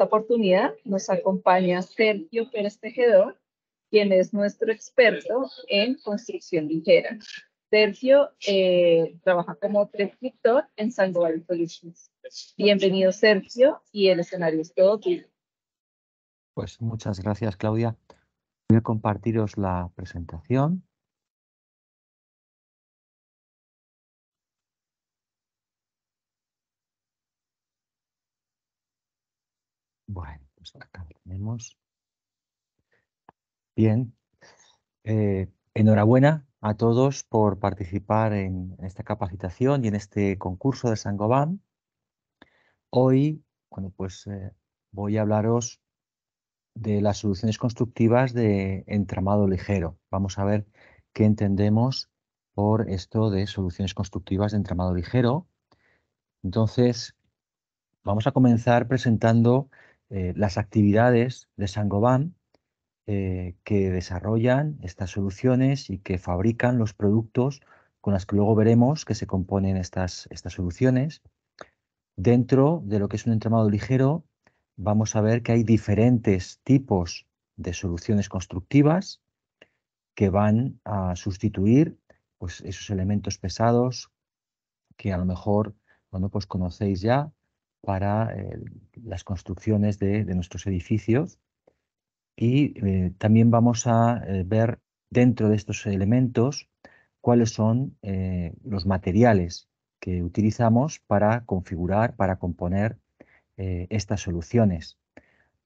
esta oportunidad nos acompaña Sergio Pérez Tejedor, quien es nuestro experto en construcción ligera. Sergio eh, trabaja como prescriptor en Sandoval Solutions. Bienvenido, Sergio, y el escenario es todo tuyo. Pues muchas gracias, Claudia. Voy a compartiros la presentación. Pues Bien. Eh, enhorabuena a todos por participar en esta capacitación y en este concurso de Sangoban. Hoy, bueno, pues eh, voy a hablaros de las soluciones constructivas de entramado ligero. Vamos a ver qué entendemos por esto de soluciones constructivas de entramado ligero. Entonces, vamos a comenzar presentando eh, las actividades de Sangoban eh, que desarrollan estas soluciones y que fabrican los productos con las que luego veremos que se componen estas, estas soluciones. Dentro de lo que es un entramado ligero, vamos a ver que hay diferentes tipos de soluciones constructivas que van a sustituir pues, esos elementos pesados que a lo mejor pues conocéis ya, para eh, las construcciones de, nuestros edificios. Y eh, también vamos a eh, ver dentro de estos elementos cuáles son los materiales que utilizamos para configurar, para componer estas soluciones.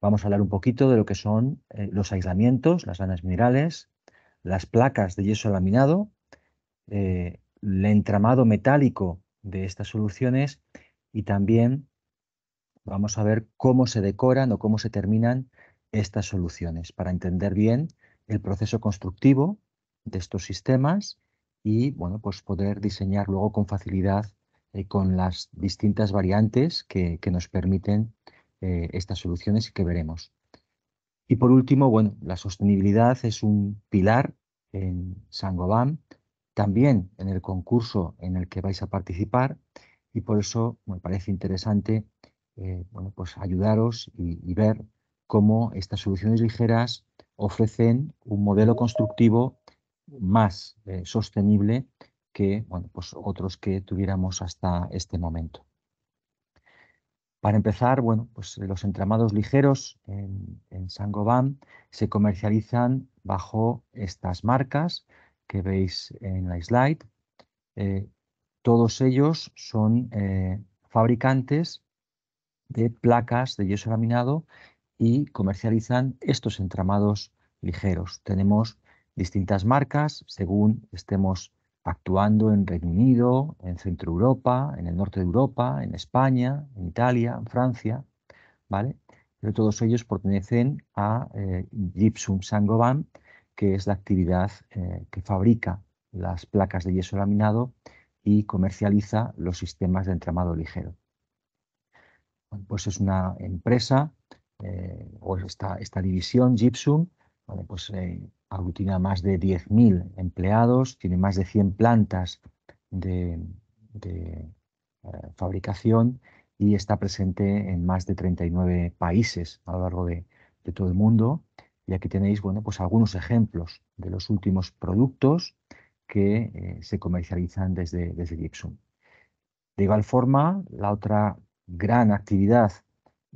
Vamos a hablar un poquito de lo que son los aislamientos, las lanas minerales, las placas de yeso laminado, el entramado metálico de estas soluciones y también Vamos a ver cómo se decoran o cómo se terminan estas soluciones para entender bien el proceso constructivo de estos sistemas y bueno, pues poder diseñar luego con facilidad eh, con las distintas variantes que, nos permiten eh, estas soluciones y que veremos. Y por último, bueno, la sostenibilidad es un pilar en Sangobam, también en el concurso en el que vais a participar y por eso me parece interesante eh, bueno, pues ayudaros y, ver cómo estas soluciones ligeras ofrecen un modelo constructivo más eh, sostenible que bueno, pues otros que tuviéramos hasta este momento. Para empezar, bueno, pues los entramados ligeros en, en Gobán se comercializan bajo estas marcas que veis en la slide. Eh, todos ellos son fabricantes de placas de yeso laminado y comercializan estos entramados ligeros. Tenemos distintas marcas según estemos actuando en Reino Unido, en Centro Europa, en el norte de Europa, en España, en Italia, en Francia, ¿vale? Pero todos ellos pertenecen a eh, Gypsum Sangoban, que es la actividad eh, que fabrica las placas de yeso laminado y comercializa los sistemas de entramado ligero pues es una empresa eh, o esta, esta división Gypsum, pues eh, aglutina más de 10.000 empleados, tiene más de 100 plantas de, eh, fabricación y está presente en más de 39 países a lo largo de, todo el mundo. Y aquí tenéis bueno, pues algunos ejemplos de los últimos productos que se comercializan desde, desde Gypsum. De igual forma, la otra gran actividad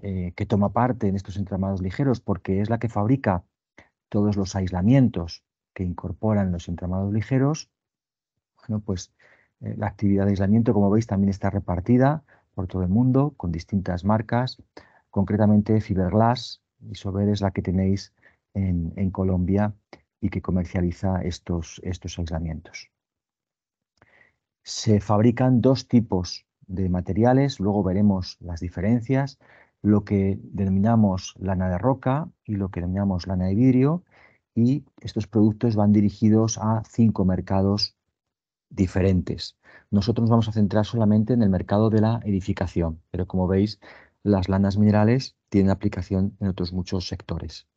eh, que toma parte en estos entramados ligeros porque es la que fabrica todos los aislamientos que incorporan los entramados ligeros. Bueno, pues eh, la actividad de aislamiento, como veis, también está repartida por todo el mundo con distintas marcas. Concretamente, Fiberglass y Sober es la que tenéis en, Colombia y que comercializa estos, estos aislamientos. Se fabrican dos tipos de materiales, luego veremos las diferencias, lo que denominamos lana de roca y lo que denominamos lana de vidrio, y estos productos van dirigidos a cinco mercados diferentes. Nosotros nos vamos a centrar solamente en el mercado de la edificación, pero como veis, las lanas minerales tienen aplicación en otros muchos sectores.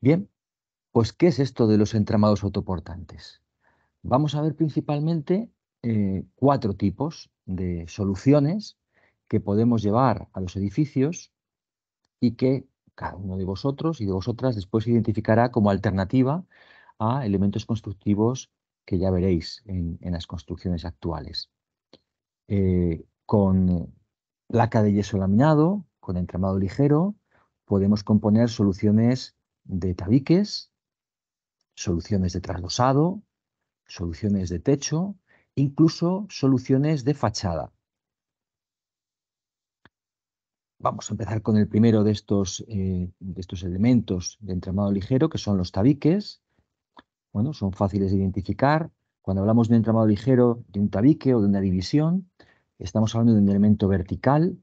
Bien, pues ¿qué es esto de los entramados autoportantes? Vamos a ver principalmente eh, cuatro tipos de soluciones que podemos llevar a los edificios y que cada uno de vosotros y de vosotras después identificará como alternativa a elementos constructivos que ya veréis en, las construcciones actuales. Eh, con laca de yeso laminado, con entramado ligero, podemos componer soluciones de tabiques, soluciones de traslosado, soluciones de techo incluso soluciones de fachada. Vamos a empezar con el primero de estos, eh, estos elementos de entramado ligero, que son los tabiques. Bueno, son fáciles de identificar. Cuando hablamos de entramado ligero, de un tabique o de una división, estamos hablando de un elemento vertical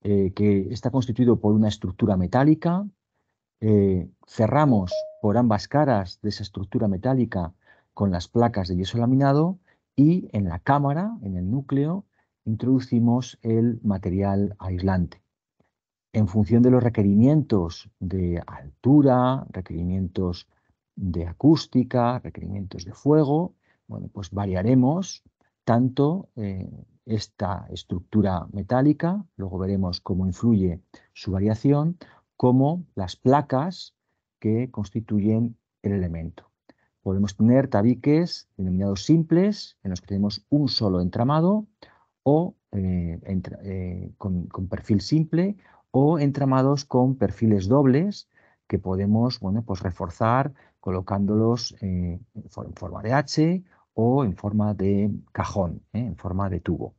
eh, que está constituido por una estructura metálica. Eh, cerramos por ambas caras de esa estructura metálica con las placas de yeso laminado y en la cámara, en el núcleo, introducimos el material aislante. En función de los requerimientos de altura, requerimientos de acústica, requerimientos de fuego, bueno, pues variaremos tanto eh, esta estructura metálica, luego veremos cómo influye su variación, como las placas que constituyen el elemento. Podemos tener tabiques denominados simples, en los que tenemos un solo entramado, o eh, eh, con, perfil simple, o entramados con perfiles dobles, que podemos pues reforzar colocándolos eh, en forma de H o en forma de cajón, en forma de tubo.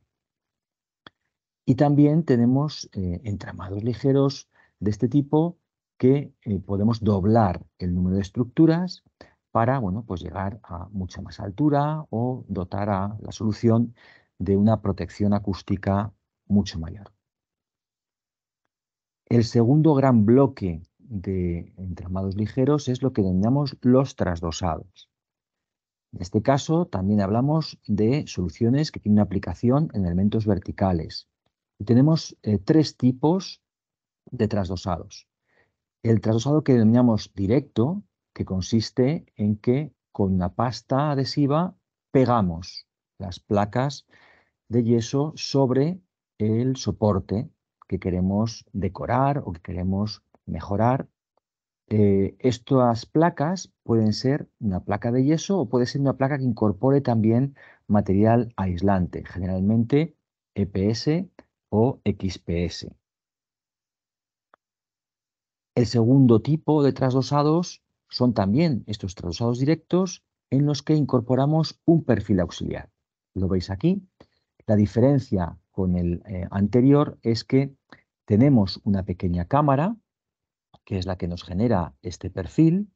Y también tenemos entramados ligeros de este tipo que podemos doblar el número de estructuras para bueno, pues llegar a mucha más altura o dotar a la solución de una protección acústica mucho mayor. El segundo gran bloque de entramados ligeros es lo que denominamos los trasdosados. En este caso también hablamos de soluciones que tienen una aplicación en elementos verticales. Y tenemos eh, tres tipos de trasdosados. El trasdosado que denominamos directo, que consiste en que con la pasta adhesiva pegamos las placas de yeso sobre el soporte que queremos decorar o que queremos mejorar. Eh, estas placas pueden ser una placa de yeso o puede ser una placa que incorpore también material aislante, generalmente EPS o XPS. El segundo tipo de trasdosados son también estos traduzados directos en los que incorporamos un perfil auxiliar. Lo veis aquí. La diferencia con el eh, anterior es que tenemos una pequeña cámara, que es la que nos genera este perfil,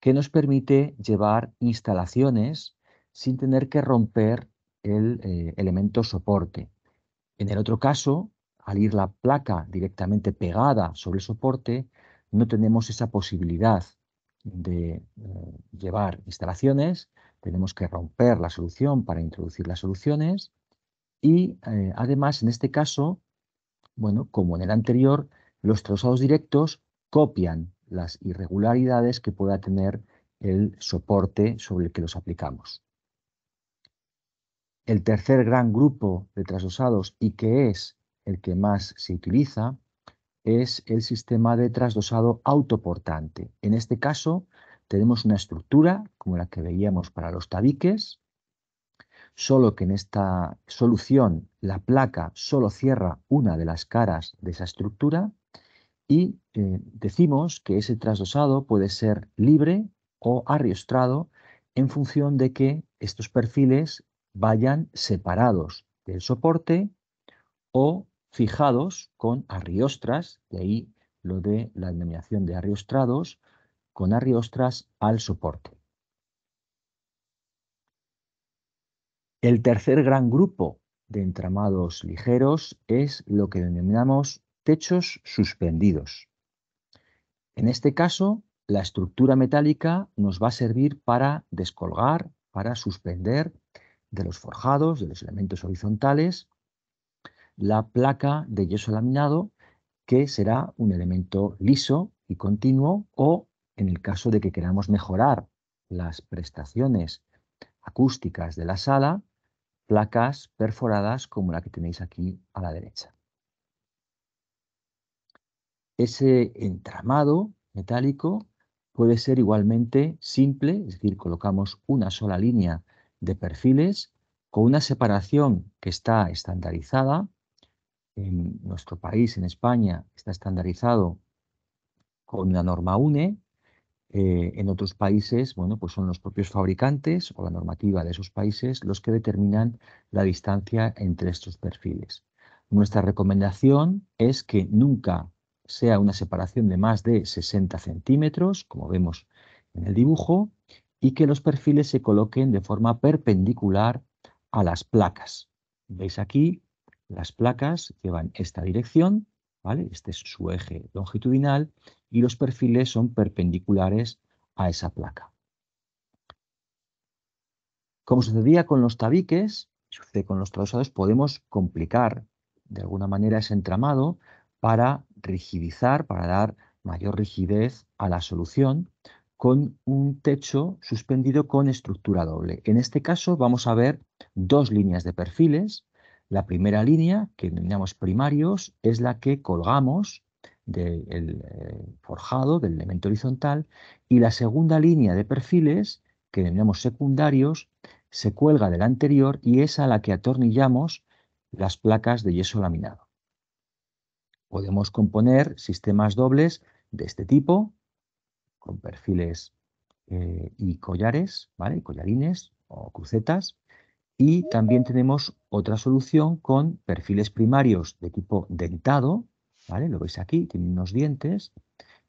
que nos permite llevar instalaciones sin tener que romper el eh, elemento soporte. En el otro caso, al ir la placa directamente pegada sobre el soporte, no tenemos esa posibilidad de eh, llevar instalaciones, tenemos que romper la solución para introducir las soluciones y eh, además en este caso, bueno, como en el anterior, los trozados directos copian las irregularidades que pueda tener el soporte sobre el que los aplicamos. El tercer gran grupo de trasosados y que es el que más se utiliza es el sistema de trasdosado autoportante. En este caso, tenemos una estructura como la que veíamos para los tabiques, solo que en esta solución la placa solo cierra una de las caras de esa estructura y eh, decimos que ese trasdosado puede ser libre o arriostrado en función de que estos perfiles vayan separados del soporte o fijados con arriostras, de ahí lo de la denominación de arriostrados, con arriostras al soporte. El tercer gran grupo de entramados ligeros es lo que denominamos techos suspendidos. En este caso, la estructura metálica nos va a servir para descolgar, para suspender de los forjados, de los elementos horizontales, la placa de yeso laminado, que será un elemento liso y continuo, o en el caso de que queramos mejorar las prestaciones acústicas de la sala, placas perforadas como la que tenéis aquí a la derecha. Ese entramado metálico puede ser igualmente simple, es decir, colocamos una sola línea de perfiles con una separación que está estandarizada en nuestro país, en España, está estandarizado con la norma UNE. Eh, en otros países, bueno, pues son los propios fabricantes o la normativa de esos países los que determinan la distancia entre estos perfiles. Nuestra recomendación es que nunca sea una separación de más de 60 centímetros, como vemos en el dibujo, y que los perfiles se coloquen de forma perpendicular a las placas. Veis aquí las placas llevan esta dirección, ¿vale? Este es su eje longitudinal y los perfiles son perpendiculares a esa placa. Como sucedía con los tabiques, sucede con los traduzados, podemos complicar de alguna manera ese entramado para rigidizar, para dar mayor rigidez a la solución con un techo suspendido con estructura doble. En este caso vamos a ver dos líneas de perfiles la primera línea, que denominamos primarios, es la que colgamos del eh, forjado, del elemento horizontal, y la segunda línea de perfiles, que denominamos secundarios, se cuelga del anterior y es a la que atornillamos las placas de yeso laminado. Podemos componer sistemas dobles de este tipo, con perfiles eh, y collares, ¿vale? collarines o crucetas, y también tenemos otra solución con perfiles primarios de tipo dentado, ¿vale? Lo veis aquí, tiene unos dientes,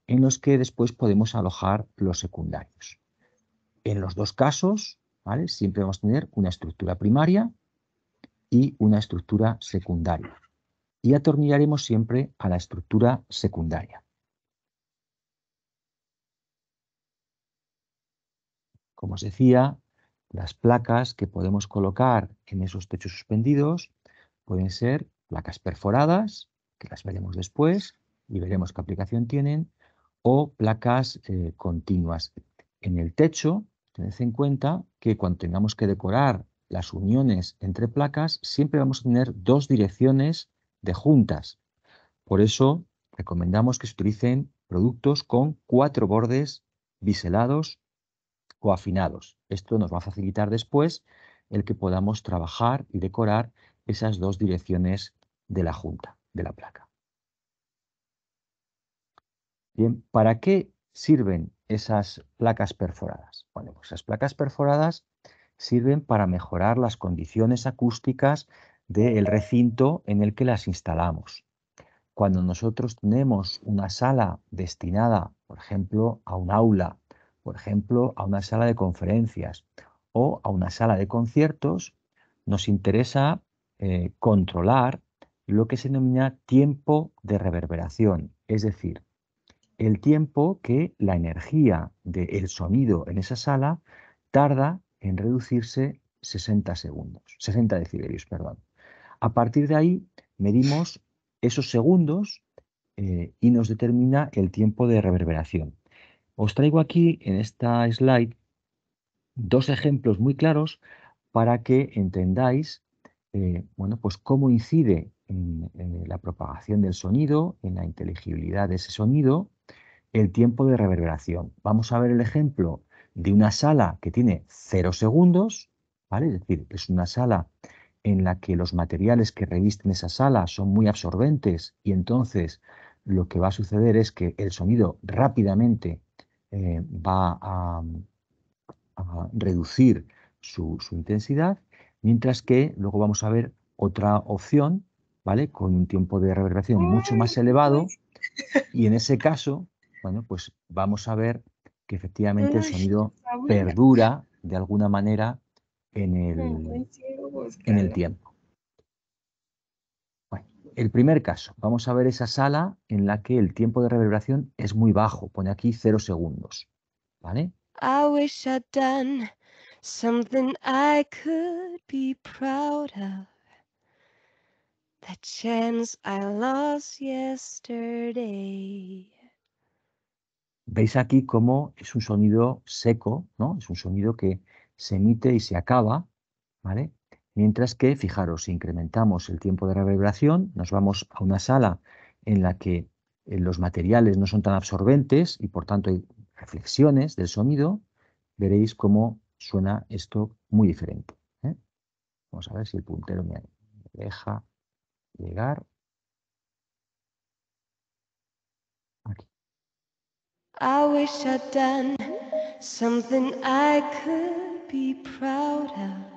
en los que después podemos alojar los secundarios. En los dos casos, ¿vale? Siempre vamos a tener una estructura primaria y una estructura secundaria. Y atornillaremos siempre a la estructura secundaria. Como os decía, las placas que podemos colocar en esos techos suspendidos pueden ser placas perforadas, que las veremos después y veremos qué aplicación tienen, o placas eh, continuas. En el techo, tened en cuenta que cuando tengamos que decorar las uniones entre placas, siempre vamos a tener dos direcciones de juntas. Por eso recomendamos que se utilicen productos con cuatro bordes biselados coafinados. Esto nos va a facilitar después el que podamos trabajar y decorar esas dos direcciones de la junta, de la placa. Bien, ¿para qué sirven esas placas perforadas? Bueno, pues esas placas perforadas sirven para mejorar las condiciones acústicas del recinto en el que las instalamos. Cuando nosotros tenemos una sala destinada, por ejemplo, a un aula por ejemplo, a una sala de conferencias o a una sala de conciertos, nos interesa eh, controlar lo que se denomina tiempo de reverberación, es decir, el tiempo que la energía del sonido en esa sala tarda en reducirse 60 segundos, 60 decibelios, perdón. A partir de ahí medimos esos segundos eh, y nos determina el tiempo de reverberación. Os traigo aquí en esta slide dos ejemplos muy claros para que entendáis eh, bueno, pues cómo incide en, la propagación del sonido, en la inteligibilidad de ese sonido, el tiempo de reverberación. Vamos a ver el ejemplo de una sala que tiene cero segundos, ¿vale? es decir, es una sala en la que los materiales que revisten esa sala son muy absorbentes y entonces lo que va a suceder es que el sonido rápidamente eh, va a, mm, reducir su, intensidad, mientras que luego vamos a ver otra opción, ¿vale? Con un tiempo de reverberación mucho más elevado y en ese caso, bueno, pues vamos a ver que efectivamente el sonido perdura de alguna manera en en el tiempo. El primer caso, vamos a ver esa sala en la que el tiempo de reverberación es muy bajo, pone aquí cero segundos. ¿Vale? Veis aquí cómo es un sonido seco, ¿no? Es un sonido que se emite y se acaba, ¿vale? Mientras que, fijaros, si incrementamos el tiempo de reverberación, nos vamos a una sala en la que eh, los materiales no son tan absorbentes y por tanto hay reflexiones del sonido, veréis cómo suena esto muy diferente. ¿eh? Vamos a ver si el puntero me deja llegar. Aquí. I wish I'd done something I could be proud of.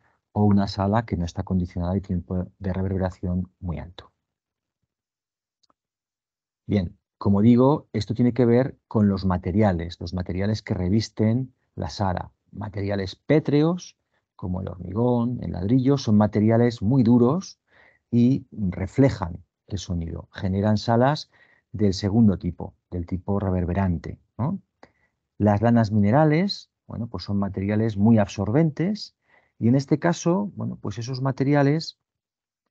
o una sala que no está condicionada y tiempo de reverberación muy alto. Bien, como digo, esto tiene que ver con los materiales, los materiales que revisten la sala. Materiales pétreos, como el hormigón, el ladrillo, son materiales muy duros y reflejan el sonido, generan salas del segundo tipo, del tipo reverberante. Las lanas minerales, bueno, pues son materiales muy absorbentes y en este caso, bueno, pues esos materiales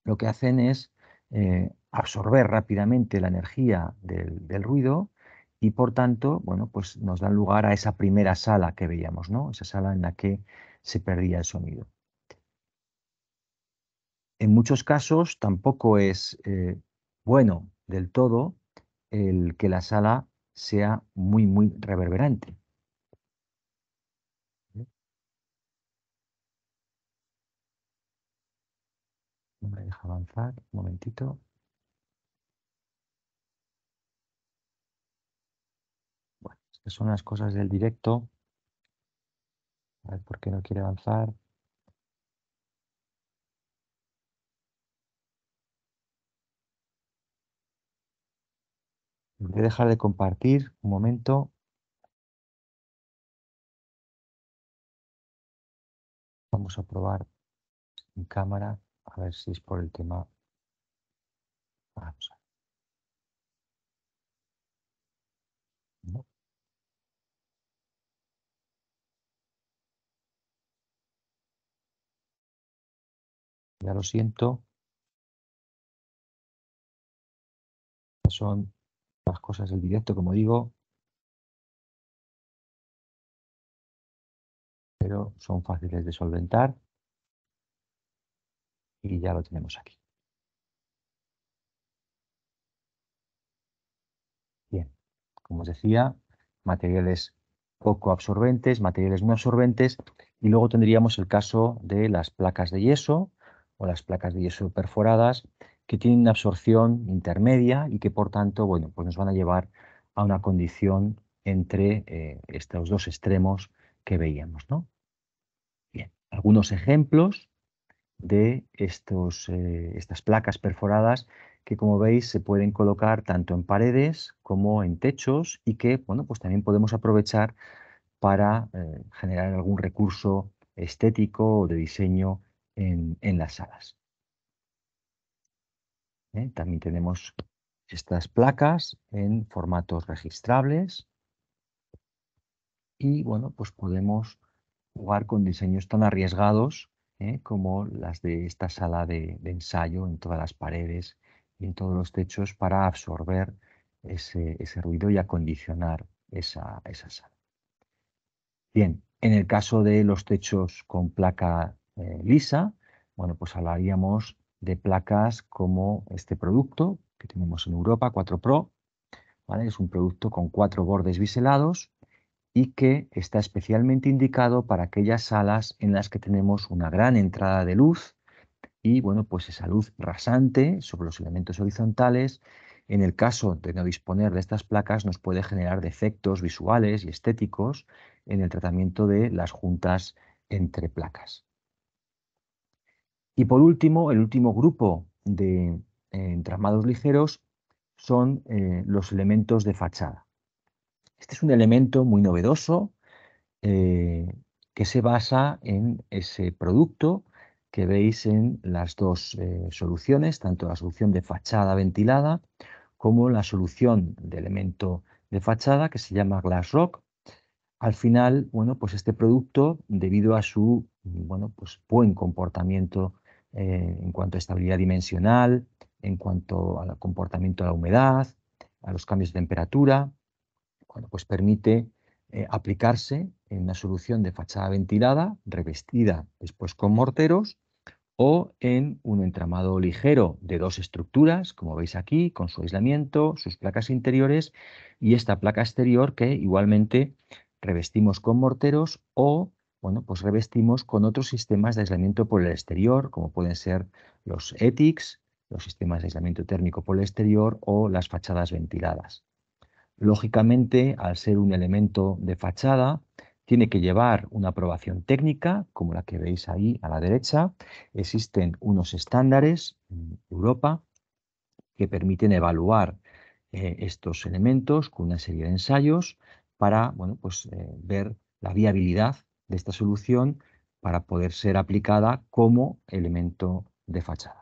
lo que hacen es eh, absorber rápidamente la energía del, ruido y por tanto, bueno, pues nos dan lugar a esa primera sala que veíamos, ¿no? Esa sala en la que se perdía el sonido. En muchos casos tampoco es eh, bueno del todo el que la sala sea muy, muy reverberante. No me deja avanzar. Un momentito. Bueno, estas son las cosas del directo. A ver por qué no quiere avanzar. Voy a dejar de compartir un momento. Vamos a probar en cámara. A ver si es por el tema. Ya lo siento. Son las cosas del directo, como digo. Pero son fáciles de solventar y ya lo tenemos aquí. Bien, como os decía, materiales poco absorbentes, materiales no absorbentes y luego tendríamos el caso de las placas de yeso o las placas de yeso perforadas que tienen una absorción intermedia y que por tanto bueno, pues nos van a llevar a una condición entre eh, estos dos extremos que veíamos. ¿no? Bien, algunos ejemplos de estos, eh, estas placas perforadas que como veis se pueden colocar tanto en paredes como en techos y que bueno, pues también podemos aprovechar para eh, generar algún recurso estético o de diseño en, las salas. ¿Eh? También tenemos estas placas en formatos registrables y bueno, pues podemos jugar con diseños tan arriesgados ¿eh? como las de esta sala de, ensayo en todas las paredes y en todos los techos para absorber ese, ruido y acondicionar esa, sala. Bien, en el caso de los techos con placa eh, lisa, bueno, pues hablaríamos de placas como este producto que tenemos en Europa, 4 Pro. ¿vale? Es un producto con cuatro bordes biselados y que está especialmente indicado para aquellas salas en las que tenemos una gran entrada de luz y bueno, pues esa luz rasante sobre los elementos horizontales, en el caso de no disponer de estas placas, nos puede generar defectos visuales y estéticos en el tratamiento de las juntas entre placas. Y por último, el último grupo de eh, entramados ligeros son eh, los elementos de fachada. Este es un elemento muy novedoso eh, que se basa en ese producto que veis en las dos eh, soluciones, tanto la solución de fachada ventilada como la solución de elemento de fachada que se llama Glass Rock. Al final, bueno, pues este producto, debido a su bueno, pues buen comportamiento eh, en cuanto a estabilidad dimensional, en cuanto al comportamiento de la humedad, a los cambios de temperatura, bueno, pues permite eh, aplicarse en una solución de fachada ventilada, revestida después con morteros, o en un entramado ligero de dos estructuras, como veis aquí, con su aislamiento, sus placas interiores y esta placa exterior que igualmente revestimos con morteros o bueno, pues revestimos con otros sistemas de aislamiento por el exterior, como pueden ser los ETICS, los sistemas de aislamiento térmico por el exterior o las fachadas ventiladas. Lógicamente, al ser un elemento de fachada, tiene que llevar una aprobación técnica, como la que veis ahí a la derecha. Existen unos estándares en Europa que permiten evaluar eh, estos elementos con una serie de ensayos para bueno, pues, eh, ver la viabilidad de esta solución para poder ser aplicada como elemento de fachada.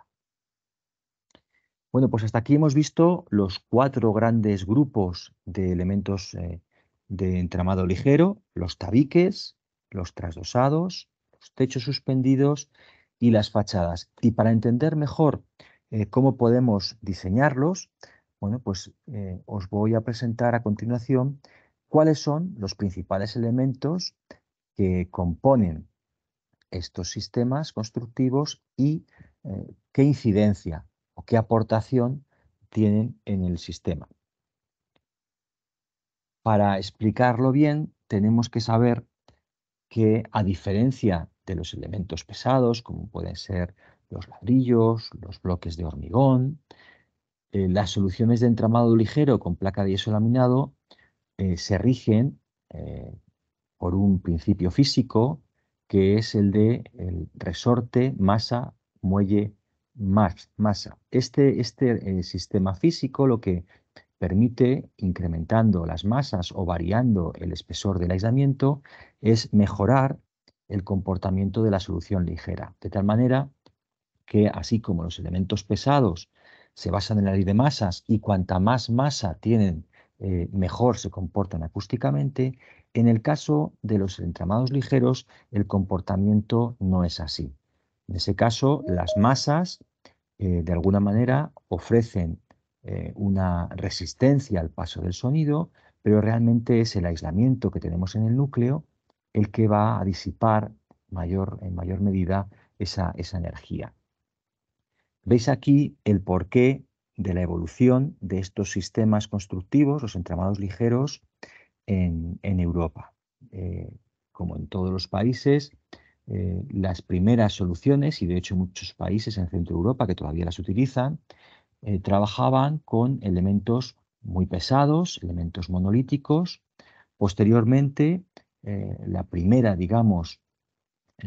Bueno, pues hasta aquí hemos visto los cuatro grandes grupos de elementos eh, de entramado ligero, los tabiques, los trasdosados, los techos suspendidos y las fachadas. Y para entender mejor eh, cómo podemos diseñarlos, bueno, pues eh, os voy a presentar a continuación cuáles son los principales elementos que componen estos sistemas constructivos y qué incidencia o qué aportación tienen en el sistema. Para explicarlo bien, tenemos que saber que a diferencia de los elementos pesados, como pueden ser los ladrillos, los bloques de hormigón, eh, las soluciones de entramado ligero con placa de yeso laminado eh, se rigen eh, por un principio físico que es el de el resorte, masa, muelle más masa. Este, este eh, sistema físico lo que permite, incrementando las masas o variando el espesor del aislamiento, es mejorar el comportamiento de la solución ligera, de tal manera que así como los elementos pesados se basan en la ley de masas y cuanta más masa tienen, eh, mejor se comportan acústicamente, en el caso de los entramados ligeros el comportamiento no es así. En ese caso, las masas eh, de alguna manera ofrecen eh, una resistencia al paso del sonido, pero realmente es el aislamiento que tenemos en el núcleo el que va a disipar mayor, en mayor medida esa, energía. Veis aquí el porqué de la evolución de estos sistemas constructivos, los entramados ligeros, en, Europa. Eh, como en todos los países, eh, las primeras soluciones, y de hecho muchos países en Centro Europa que todavía las utilizan, eh, trabajaban con elementos muy pesados, elementos monolíticos. Posteriormente, eh, la primera, digamos,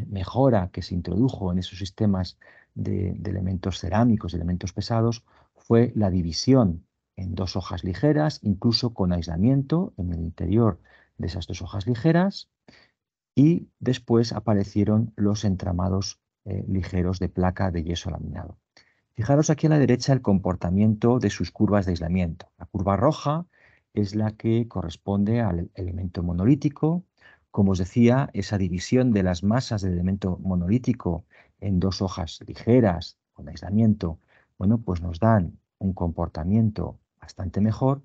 mejora que se introdujo en esos sistemas de, de elementos cerámicos, de elementos pesados, fue la división en dos hojas ligeras, incluso con aislamiento en el interior de esas dos hojas ligeras, y después aparecieron los entramados eh, ligeros de placa de yeso laminado. Fijaros aquí a la derecha el comportamiento de sus curvas de aislamiento. La curva roja es la que corresponde al elemento monolítico. Como os decía, esa división de las masas del elemento monolítico en dos hojas ligeras con aislamiento, bueno, pues nos dan un comportamiento bastante mejor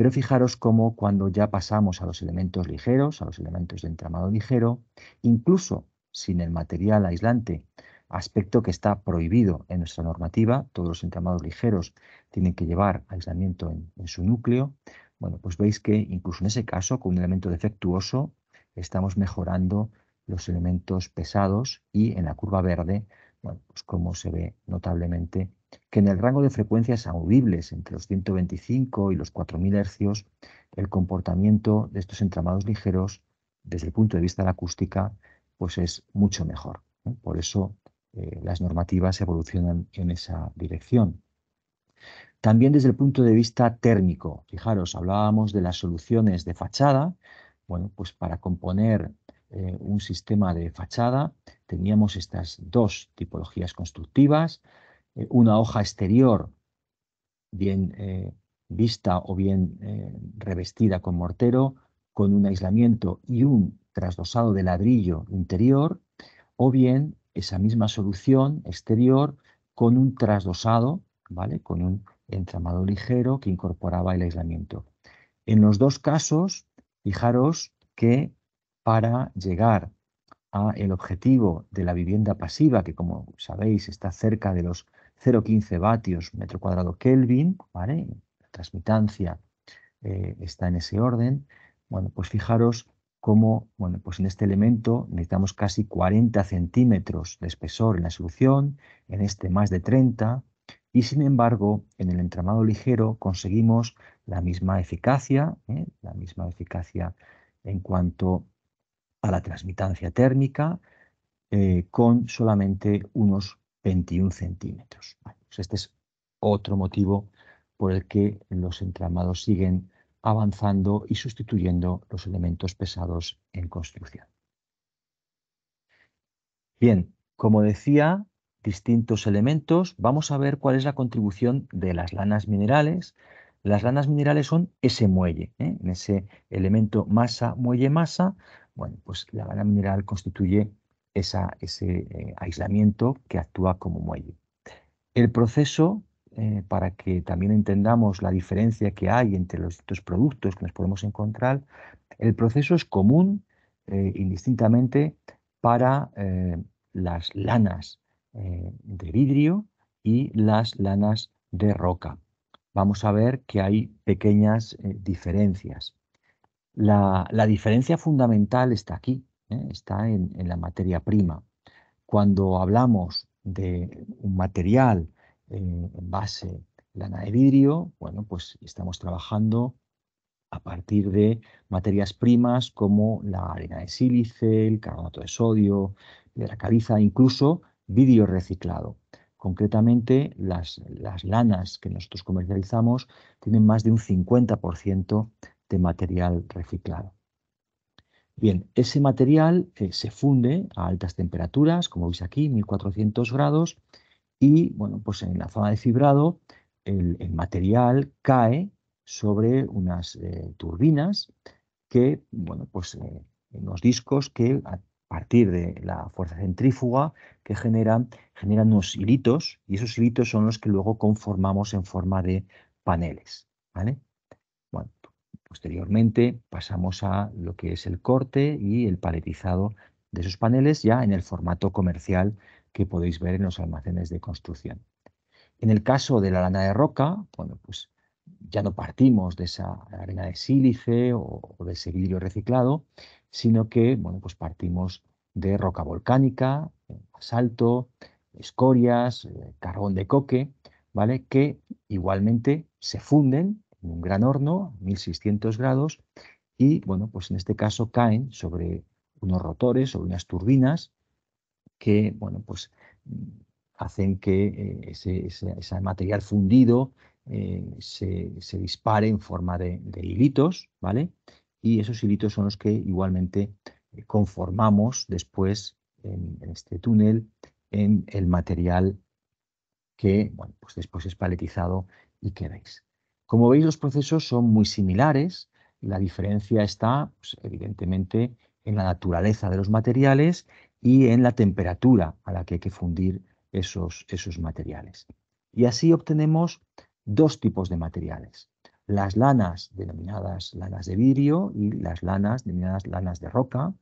pero fijaros cómo cuando ya pasamos a los elementos ligeros, a los elementos de entramado ligero, incluso sin el material aislante, aspecto que está prohibido en nuestra normativa, todos los entramados ligeros tienen que llevar aislamiento en, su núcleo, bueno, pues veis que incluso en ese caso, con un elemento defectuoso, estamos mejorando los elementos pesados y en la curva verde, bueno, pues como se ve notablemente que en el rango de frecuencias audibles entre los 125 y los 4000 hercios, el comportamiento de estos entramados ligeros, desde el punto de vista de la acústica, pues es mucho mejor. Por eso eh, las normativas evolucionan en esa dirección. También desde el punto de vista térmico, fijaros, hablábamos de las soluciones de fachada. Bueno, pues para componer eh, un sistema de fachada teníamos estas dos tipologías constructivas, eh, una hoja exterior bien eh, vista o bien eh, revestida con mortero, con un aislamiento y un trasdosado de ladrillo interior, o bien esa misma solución exterior con un trasdosado, ¿vale? con un entramado ligero que incorporaba el aislamiento. En los dos casos, fijaros que para llegar a el objetivo de la vivienda pasiva, que como sabéis está cerca de los 0,15 vatios metro cuadrado Kelvin, La transmitancia eh, está en ese orden. Bueno, pues fijaros cómo, bueno, pues en este elemento necesitamos casi 40 centímetros de espesor en la solución, en este más de 30, y sin embargo, en el entramado ligero conseguimos la misma eficacia, ¿eh? la misma eficacia en cuanto a la transmitancia térmica, eh, con solamente unos 21 centímetros. Pues este es otro motivo por el que los entramados siguen avanzando y sustituyendo los elementos pesados en construcción. Bien, como decía, distintos elementos. Vamos a ver cuál es la contribución de las lanas minerales. Las lanas minerales son ese muelle, ¿eh? en ese elemento masa, muelle, masa. Bueno, pues la lana mineral constituye ese eh, aislamiento que actúa como muelle. El proceso, eh, para que también entendamos la diferencia que hay entre los distintos productos que nos podemos encontrar, el proceso es común eh, indistintamente para las lanas de vidrio y las lanas de roca. Vamos a ver que hay pequeñas diferencias. la diferencia fundamental está aquí, ¿eh? está en, la materia prima. Cuando hablamos de un material eh, en base lana de vidrio, bueno, pues estamos trabajando a partir de materias primas como la arena de sílice, el carbonato de sodio, la caliza, incluso vidrio reciclado. Concretamente, las, las, lanas que nosotros comercializamos tienen más de un 50% de material reciclado. Bien, ese material eh, se funde a altas temperaturas, como veis aquí, 1400 grados, y bueno, pues en la zona de fibrado el, material cae sobre unas eh, turbinas que, bueno, pues unos eh, discos que a partir de la fuerza centrífuga que generan, generan unos hilitos y esos hilitos son los que luego conformamos en forma de paneles, ¿vale? Posteriormente pasamos a lo que es el corte y el paletizado de esos paneles ya en el formato comercial que podéis ver en los almacenes de construcción. En el caso de la lana de roca, bueno, pues ya no partimos de esa arena de sílice o, de ese vidrio reciclado, sino que bueno, pues partimos de roca volcánica, eh, asalto, escorias, eh, carbón de coque, ¿vale? que igualmente se funden un gran horno, 1600 grados, y bueno, pues en este caso caen sobre unos rotores, o unas turbinas que, bueno, pues mm, hacen que eh, ese, material fundido eh, se, dispare en forma de, hilitos, ¿vale? Y esos hilitos son los que igualmente eh, conformamos después en, este túnel en el material que, bueno, pues después es paletizado y que como veis, los procesos son muy similares. La diferencia está, pues, evidentemente, en la naturaleza de los materiales y en la temperatura a la que hay que fundir esos, esos materiales. Y así obtenemos dos tipos de materiales. Las lanas denominadas lanas de vidrio y las lanas denominadas lanas de roca.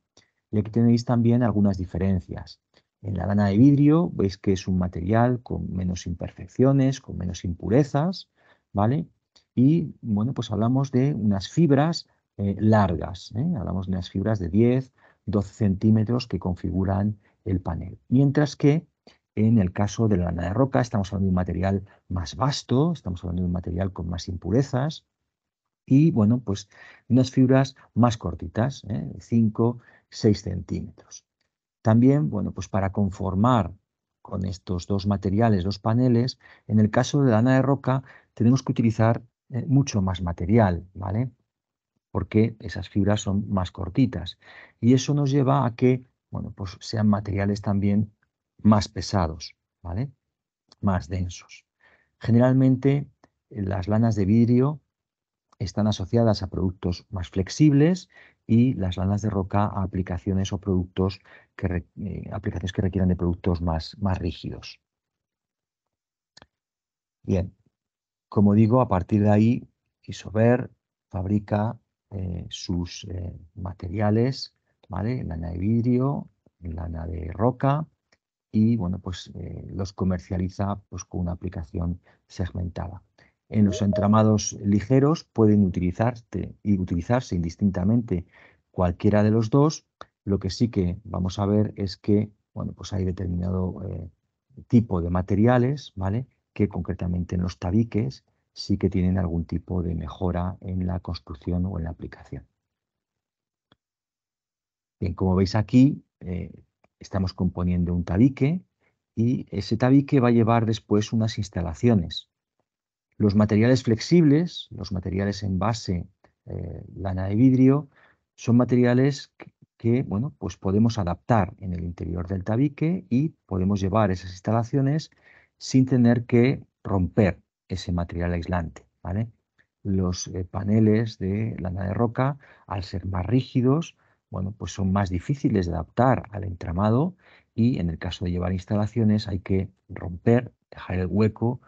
Y aquí tenéis también algunas diferencias. En la lana de vidrio veis que es un material con menos imperfecciones, con menos impurezas, ¿vale? Y bueno, pues hablamos de unas fibras eh, largas, ¿eh? hablamos de unas fibras de 10, 12 centímetros que configuran el panel. Mientras que en el caso de la lana de roca estamos hablando de un material más vasto, estamos hablando de un material con más impurezas y bueno, pues unas fibras más cortitas, ¿eh? 5, 6 centímetros. También, bueno, pues para conformar con estos dos materiales, dos paneles, en el caso de la lana de roca tenemos que utilizar eh, mucho más material, ¿vale? Porque esas fibras son más cortitas. Y eso nos lleva a que, bueno, pues sean materiales también más pesados, ¿vale? Más densos. Generalmente eh, las lanas de vidrio están asociadas a productos más flexibles y las lanas de roca a aplicaciones o productos que, eh, aplicaciones que requieran de productos más, más rígidos. Bien, como digo, a partir de ahí, Isover fabrica eh, sus eh, materiales, ¿vale? Lana de vidrio, lana de roca, y bueno, pues eh, los comercializa pues, con una aplicación segmentada. En los entramados ligeros pueden utilizarse y utilizarse indistintamente cualquiera de los dos. Lo que sí que vamos a ver es que bueno, pues hay determinado tipo de materiales, ¿vale? que concretamente en los tabiques sí que tienen algún tipo de mejora en la construcción o en la aplicación. Bien, como veis aquí, eh, estamos componiendo un tabique y ese tabique va a llevar después unas instalaciones. Los materiales flexibles, los materiales en base eh, lana de vidrio, son materiales que, que, bueno, pues podemos adaptar en el interior del tabique y podemos llevar esas instalaciones sin tener que romper ese material aislante. Los eh, paneles de lana de roca, al ser más rígidos, bueno, pues son más difíciles de adaptar al entramado y en el caso de llevar instalaciones hay que romper, dejar el hueco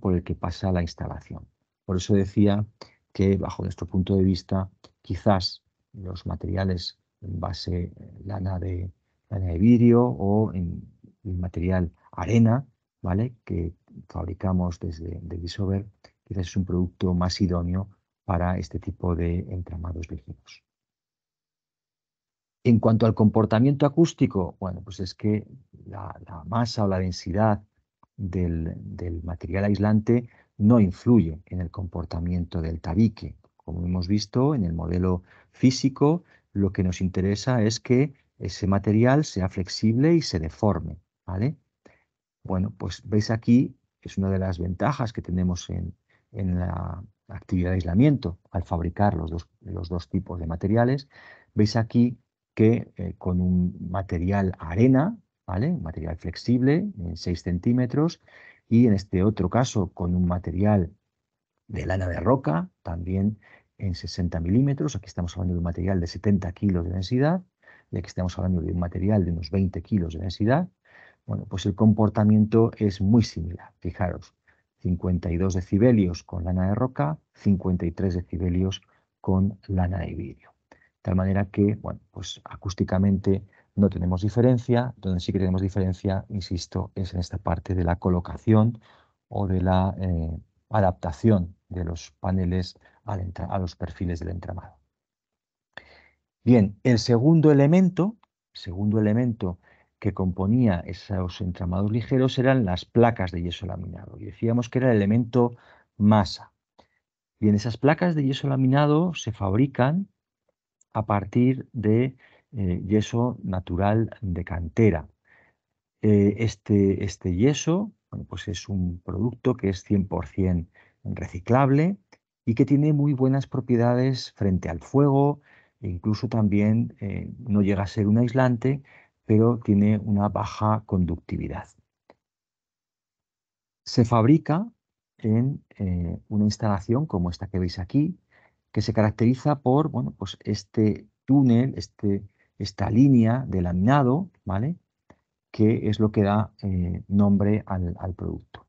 por el que pasa la instalación. Por eso decía que bajo nuestro punto de vista quizás los materiales en base eh, lana de, lana de vidrio o en material arena que fabricamos desde de Disover, quizás es un producto más idóneo para este tipo de entramados ligeros. En cuanto al comportamiento acústico, bueno, pues es que la, masa o la densidad del, del, material aislante no influye en el comportamiento del tabique. Como hemos visto en el modelo físico, lo que nos interesa es que ese material sea flexible y se deforme, ¿vale? Bueno, pues veis aquí, es una de las ventajas que tenemos en, la actividad de aislamiento al fabricar los dos, los dos tipos de materiales. Veis aquí que eh, con un material arena, ¿vale? Un material flexible en 6 centímetros y en este otro caso con un material de lana de roca, también en 60 milímetros. Aquí estamos hablando de un material de 70 kilos de densidad y aquí estamos hablando de un material de unos 20 kilos de densidad. Bueno, pues el comportamiento es muy similar. Fijaros, 52 decibelios con lana de roca, 53 decibelios con lana de vidrio. De tal manera que, bueno, pues acústicamente no tenemos diferencia. Donde sí que tenemos diferencia, insisto, es en esta parte de la colocación o de la eh, adaptación de los paneles a los perfiles del entramado. Bien, el segundo elemento, segundo elemento que componía esos entramados ligeros eran las placas de yeso laminado. Y decíamos que era el elemento masa. Y en esas placas de yeso laminado se fabrican a partir de eh, yeso natural de cantera. Eh, este, este, yeso pues es un producto que es 100% reciclable y que tiene muy buenas propiedades frente al fuego, e incluso también eh, no llega a ser un aislante pero tiene una baja conductividad. Se fabrica en eh, una instalación como esta que veis aquí, que se caracteriza por bueno, pues este túnel, este, esta línea de laminado, ¿vale? que es lo que da eh, nombre al, producto.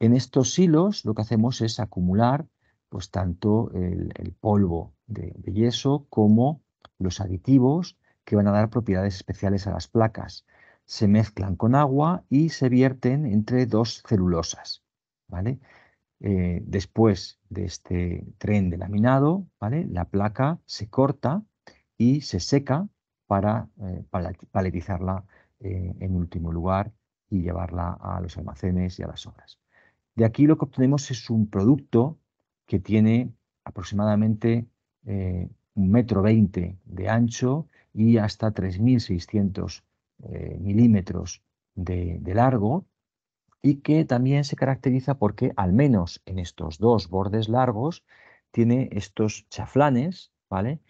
En estos hilos lo que hacemos es acumular pues, tanto el, polvo de yeso como los aditivos que van a dar propiedades especiales a las placas. Se mezclan con agua y se vierten entre dos celulosas. ¿vale? Eh, después de este tren de laminado, ¿vale? la placa se corta y se seca para eh, paletizarla eh, en último lugar y llevarla a los almacenes y a las obras. De aquí lo que obtenemos es un producto que tiene aproximadamente un metro veinte de ancho y hasta 3.600 eh, milímetros de, largo y que también se caracteriza porque al menos en estos dos bordes largos tiene estos chaflanes, ¿vale?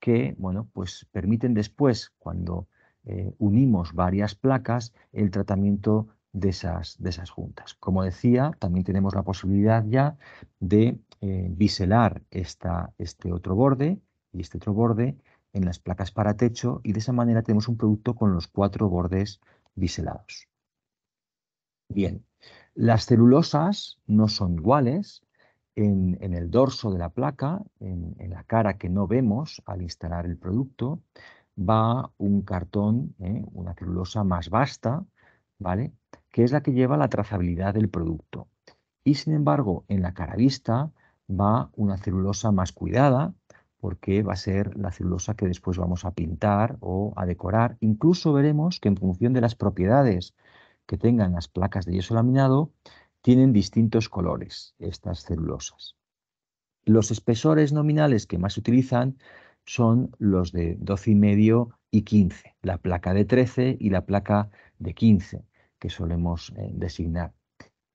Que, bueno, pues permiten después, cuando eh, unimos varias placas, el tratamiento de esas, de esas, juntas. Como decía, también tenemos la posibilidad ya de eh, biselar esta, este otro borde y este otro borde en las placas para techo y de esa manera tenemos un producto con los cuatro bordes biselados. Bien, las celulosas no son iguales. En, el dorso de la placa, en, la cara que no vemos al instalar el producto, va un cartón, ¿eh? una celulosa más vasta, ¿vale? que es la que lleva la trazabilidad del producto. Y sin embargo, en la cara vista va una celulosa más cuidada, porque va a ser la celulosa que después vamos a pintar o a decorar. Incluso veremos que en función de las propiedades que tengan las placas de yeso laminado, tienen distintos colores estas celulosas. Los espesores nominales que más se utilizan son los de 12,5 y 15, la placa de 13 y la placa de 15 que solemos eh, designar.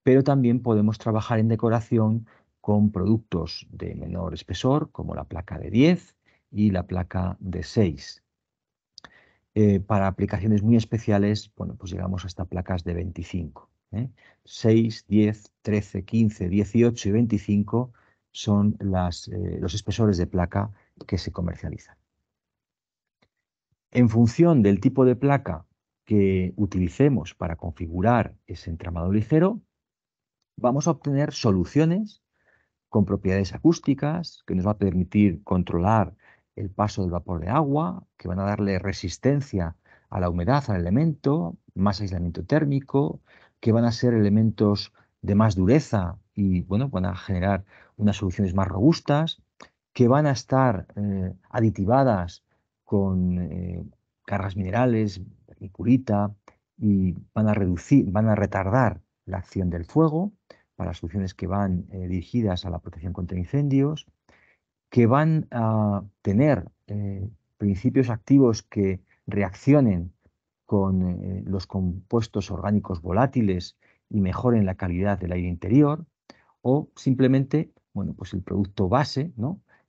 Pero también podemos trabajar en decoración con productos de menor espesor, como la placa de 10 y la placa de 6. Eh, para aplicaciones muy especiales, bueno, pues llegamos hasta placas de 25. 6, 10, 13, 15, 18 y 25 son eh, los espesores de placa que se comercializan. En función del tipo de placa que utilicemos para configurar ese entramado ligero, vamos a obtener soluciones con propiedades acústicas que nos va a permitir controlar el paso del vapor de agua, que van a darle resistencia a la humedad, al elemento, más aislamiento térmico, que van a ser elementos de más dureza y bueno, van a generar unas soluciones más robustas, que van a estar eh, aditivadas con eh, cargas minerales, curita y van a reducir, van a retardar la acción del fuego, para soluciones que van eh, dirigidas a la protección contra incendios, que van a tener eh, principios activos que reaccionen con eh, los compuestos orgánicos volátiles y mejoren la calidad del aire interior, o simplemente, bueno, pues el producto base,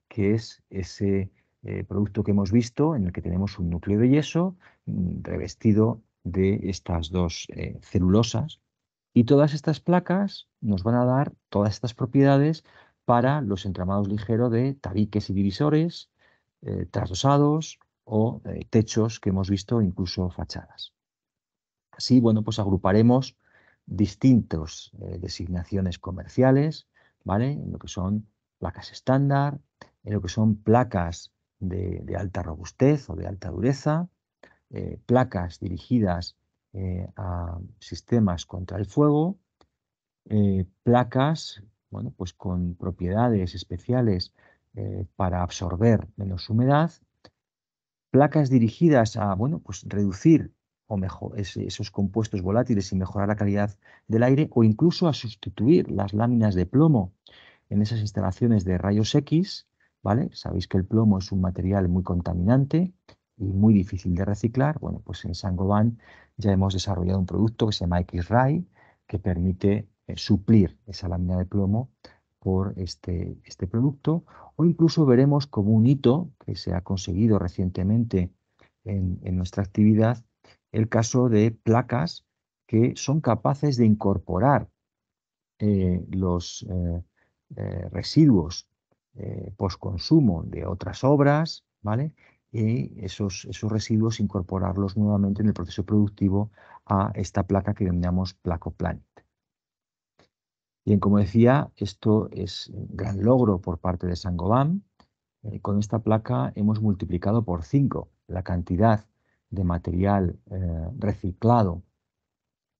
que es ese producto que hemos visto en el que tenemos un núcleo de yeso mm, revestido de estas dos celulosas y todas estas placas nos van a dar todas estas propiedades para los entramados ligeros de tabiques y divisores, eh, trasdosados o eh, techos que hemos visto, incluso fachadas. Así, bueno, pues agruparemos distintas eh, designaciones comerciales, ¿vale? En lo que son placas estándar, en lo que son placas de alta robustez o de alta dureza, eh, placas dirigidas eh, a sistemas contra el fuego, eh, placas bueno, pues con propiedades especiales eh, para absorber menos humedad, placas dirigidas a bueno, pues reducir o mejor, esos compuestos volátiles y mejorar la calidad del aire o incluso a sustituir las láminas de plomo en esas instalaciones de rayos X. ¿vale? Sabéis que el plomo es un material muy contaminante y muy difícil de reciclar, bueno, pues en Sangoban ya hemos desarrollado un producto que se llama X-Ray, que permite eh, suplir esa lámina de plomo por este, este producto, o incluso veremos como un hito que se ha conseguido recientemente en, nuestra actividad, el caso de placas que son capaces de incorporar eh, los eh, residuos post residuos de otras obras, ¿vale? y esos, esos residuos incorporarlos nuevamente en el proceso productivo a esta placa que denominamos Placoplanet. Bien, como decía, esto es un gran logro por parte de Sangobam. Eh, con esta placa hemos multiplicado por 5 la cantidad de material eh, reciclado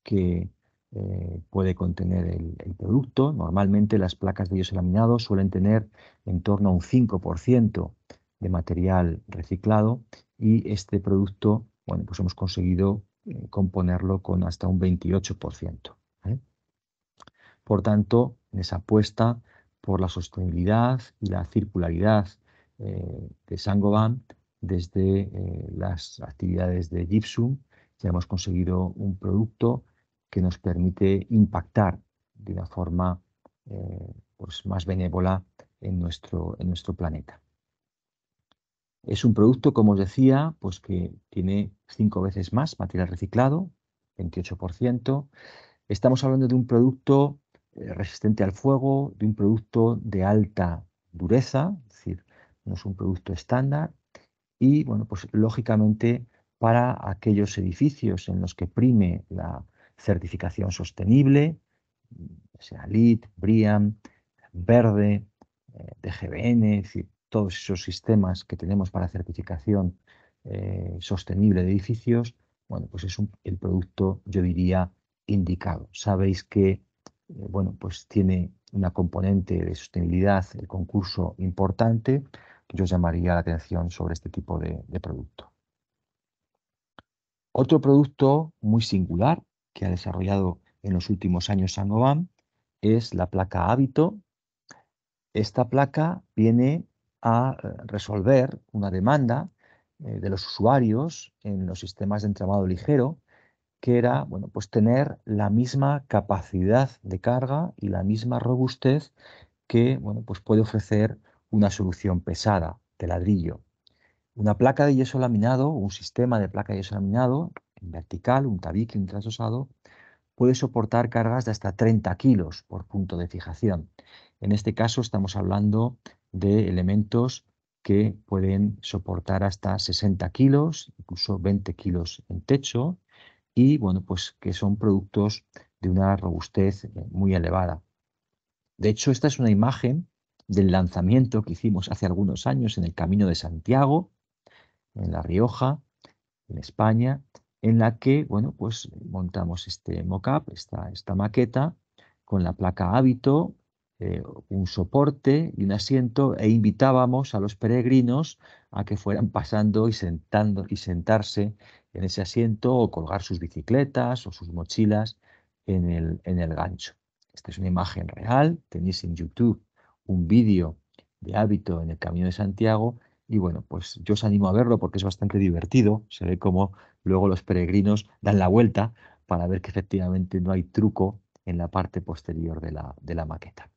que eh, puede contener el, producto. Normalmente las placas de ellos laminados suelen tener en torno a un 5% de material reciclado y este producto, bueno, pues hemos conseguido eh, componerlo con hasta un 28%. ¿eh? Por tanto, en esa apuesta por la sostenibilidad y la circularidad eh, de Sangoban desde las actividades de Gypsum, ya hemos conseguido un producto que nos permite impactar de una forma pues más benévola en nuestro, en nuestro planeta. Es un producto, como os decía, pues que tiene cinco veces más material reciclado, 28%. Estamos hablando de un producto eh, resistente al fuego, de un producto de alta dureza, es decir, no es un producto estándar. Y, bueno, pues lógicamente para aquellos edificios en los que prime la certificación sostenible, sea LEED, BRIAM, Verde, de eh, DGBN, decir, todos esos sistemas que tenemos para certificación eh, sostenible de edificios, bueno, pues es el producto, yo diría, indicado. Sabéis que, eh, bueno, pues tiene una componente de sostenibilidad, el concurso importante, yo llamaría la atención sobre este tipo de, producto. Otro producto muy singular que ha desarrollado en los últimos años Sanoban es la placa hábito. Esta placa viene a eh, resolver una demanda eh, de los usuarios en los sistemas de entramado ligero, que era bueno, pues tener la misma capacidad de carga y la misma robustez que bueno, pues puede ofrecer una solución pesada de ladrillo. Una placa de yeso laminado, un sistema de placa de yeso laminado, en vertical, un tabique, un trasosado, puede soportar cargas de hasta 30 kilos por punto de fijación. En este caso estamos hablando de elementos que pueden soportar hasta 60 kilos, incluso 20 kilos en techo, y bueno, pues que son productos de una robustez eh, muy elevada. De hecho, esta es una imagen del lanzamiento que hicimos hace algunos años en el Camino de Santiago, en La Rioja, en España, en la que, bueno, pues montamos este mock-up, esta, esta maqueta, con la placa hábito, eh, un soporte y un asiento e invitábamos a los peregrinos a que fueran pasando y, sentando, y sentarse en ese asiento o colgar sus bicicletas o sus mochilas en el, en el gancho. Esta es una imagen real, tenéis en YouTube un vídeo de hábito en el Camino de Santiago y bueno, pues yo os animo a verlo porque es bastante divertido, se ve cómo luego los peregrinos dan la vuelta para ver que efectivamente no hay truco en la parte posterior de la, de la maqueta.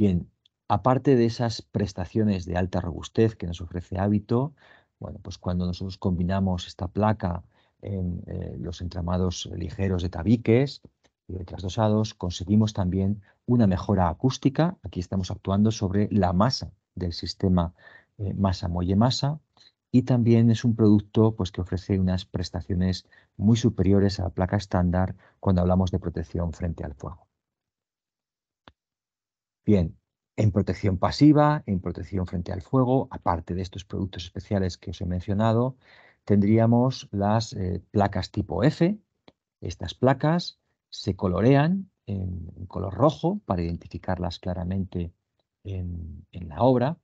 Bien, aparte de esas prestaciones de alta robustez que nos ofrece Hábito, bueno, pues cuando nosotros combinamos esta placa en eh, los entramados ligeros de tabiques y de trasdosados, conseguimos también una mejora acústica. Aquí estamos actuando sobre la masa del sistema eh, masa molle masa y también es un producto pues, que ofrece unas prestaciones muy superiores a la placa estándar cuando hablamos de protección frente al fuego. Bien, en protección pasiva, en protección frente al fuego, aparte de estos productos especiales que os he mencionado, tendríamos las eh, placas tipo F. Estas placas se colorean en, color rojo para identificarlas claramente en, la obra.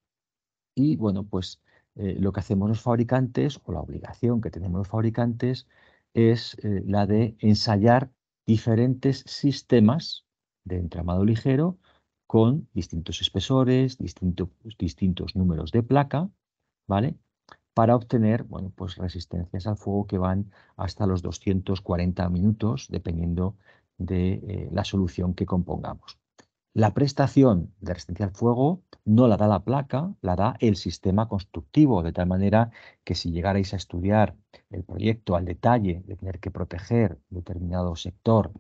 Y bueno, pues eh, lo que hacemos los fabricantes o la obligación que tenemos los fabricantes es eh, la de ensayar diferentes sistemas de entramado ligero con distintos espesores, pues, distintos números de placa, ¿vale? Para obtener, bueno, pues resistencias al fuego que van hasta los 240 minutos, dependiendo de eh, la solución que compongamos. La prestación de resistencia al fuego no la da la placa, la da el sistema constructivo, de tal manera que si llegarais a estudiar el proyecto al detalle de tener que proteger determinado sector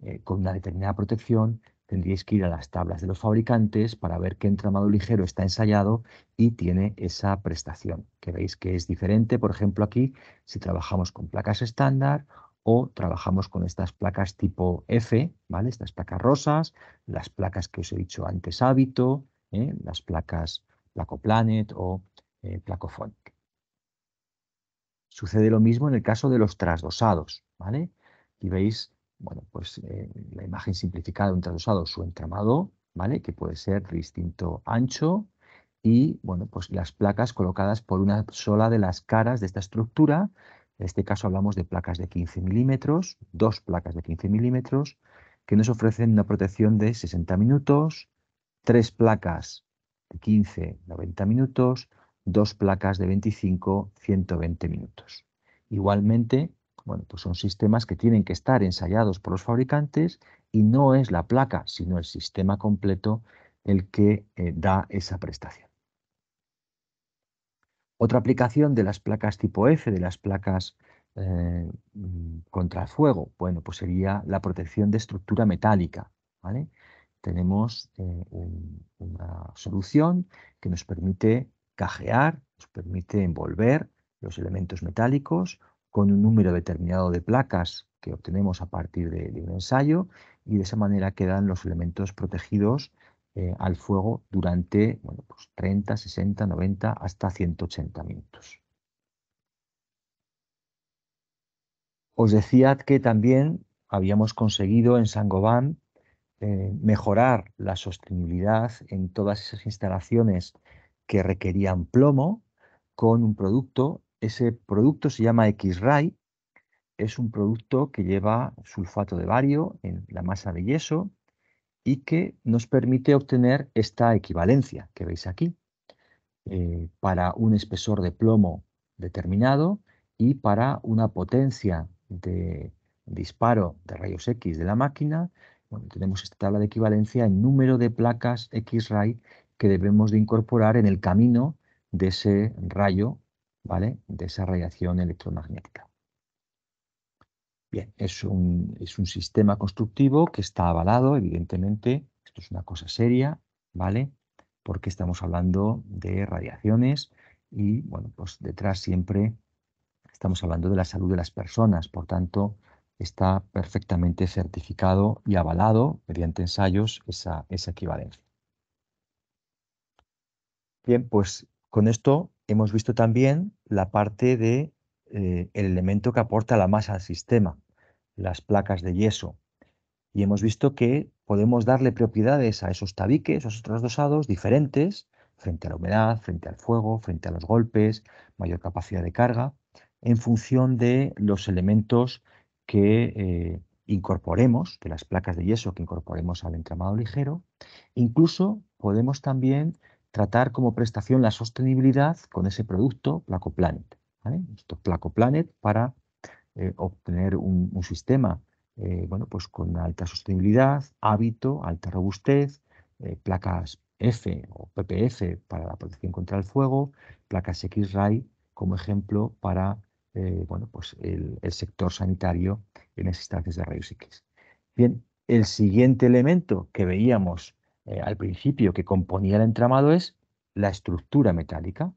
eh, con una determinada protección, tendríais que ir a las tablas de los fabricantes para ver qué entramado ligero está ensayado y tiene esa prestación, que veis que es diferente, por ejemplo, aquí, si trabajamos con placas estándar o trabajamos con estas placas tipo F, ¿vale? Estas placas rosas, las placas que os he dicho antes hábito, ¿eh? las placas Placoplanet o eh, Placophonic. Sucede lo mismo en el caso de los trasdosados, ¿vale? Y veis bueno, pues eh, la imagen simplificada de un traslado, su entramado, ¿vale? Que puede ser distinto ancho y, bueno, pues las placas colocadas por una sola de las caras de esta estructura. En este caso hablamos de placas de 15 milímetros, dos placas de 15 milímetros, que nos ofrecen una protección de 60 minutos, tres placas de 15, 90 minutos, dos placas de 25, 120 minutos. Igualmente, bueno, pues son sistemas que tienen que estar ensayados por los fabricantes y no es la placa, sino el sistema completo el que eh, da esa prestación. Otra aplicación de las placas tipo F, de las placas eh, mm, contra el fuego, bueno, pues sería la protección de estructura metálica. Tenemos eh, una solución que nos permite cajear, nos permite envolver los elementos metálicos con un número determinado de placas que obtenemos a partir de, un ensayo y de esa manera quedan los elementos protegidos eh, al fuego durante bueno, 30, 60, 90 hasta 180 minutos. Os decía que también habíamos conseguido en Sangobán eh, mejorar la sostenibilidad en todas esas instalaciones que requerían plomo con un producto ese producto se llama X-Ray, es un producto que lleva sulfato de bario en la masa de yeso y que nos permite obtener esta equivalencia que veis aquí eh, para un espesor de plomo determinado y para una potencia de disparo de rayos X de la máquina. tenemos esta tabla de equivalencia en número de placas X-ray que debemos de incorporar en el camino de ese rayo ¿vale? de esa radiación electromagnética. Bien, es un, sistema constructivo que está avalado, evidentemente, esto es una cosa seria, ¿vale? Porque estamos hablando de radiaciones y, bueno, pues detrás siempre estamos hablando de la salud de las personas, por tanto, está perfectamente certificado y avalado mediante ensayos esa, esa equivalencia. Bien, pues con esto hemos visto también la parte de eh, el elemento que aporta la masa al sistema, las placas de yeso. Y hemos visto que podemos darle propiedades a esos tabiques, a esos trasdosados diferentes, frente a la humedad, frente al fuego, frente a los golpes, mayor capacidad de carga, en función de los elementos que eh, incorporemos, de las placas de yeso que incorporemos al entramado ligero. Incluso podemos también tratar como prestación la sostenibilidad con ese producto Placoplanet. ¿vale? Esto Placo Placoplanet para eh, obtener un, sistema eh, bueno, pues con alta sostenibilidad, hábito, alta robustez, eh, placas F o PPF para la protección contra el fuego, placas X-Ray como ejemplo para bueno, pues el, el, sector sanitario en las instancias de rayos X. Bien, el siguiente elemento que veíamos eh, al principio que componía el entramado es la estructura metálica.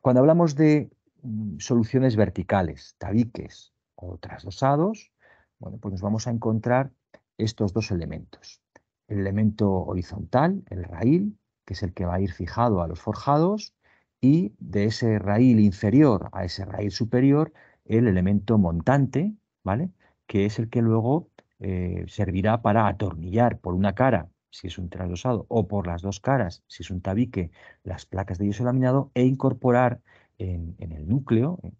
Cuando hablamos de mm, soluciones verticales, tabiques o trasdosados, bueno, pues nos vamos a encontrar estos dos elementos. El elemento horizontal, el raíl, que es el que va a ir fijado a los forjados, y de ese raíl inferior a ese raíl superior, el elemento montante, ¿vale? Que es el que luego eh, servirá para atornillar por una cara, si es un trasdosado, o por las dos caras, si es un tabique, las placas de yeso laminado e incorporar en, el núcleo eh,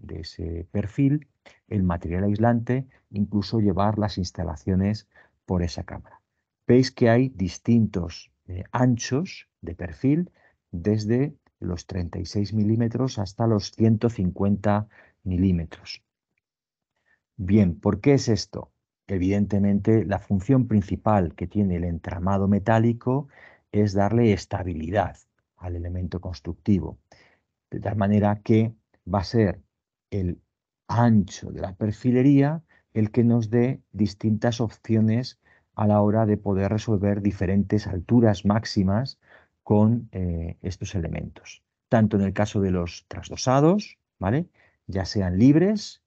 de, ese perfil el material aislante, incluso llevar las instalaciones por esa cámara. Veis que hay distintos eh, anchos de perfil desde los 36 milímetros hasta los 150 milímetros. Bien, ¿por qué es esto? Evidentemente, la función principal que tiene el entramado metálico es darle estabilidad al elemento constructivo, de tal manera que va a ser el ancho de la perfilería el que nos dé distintas opciones a la hora de poder resolver diferentes alturas máximas con eh, estos elementos. Tanto en el caso de los trasdosados, ¿vale? ya sean libres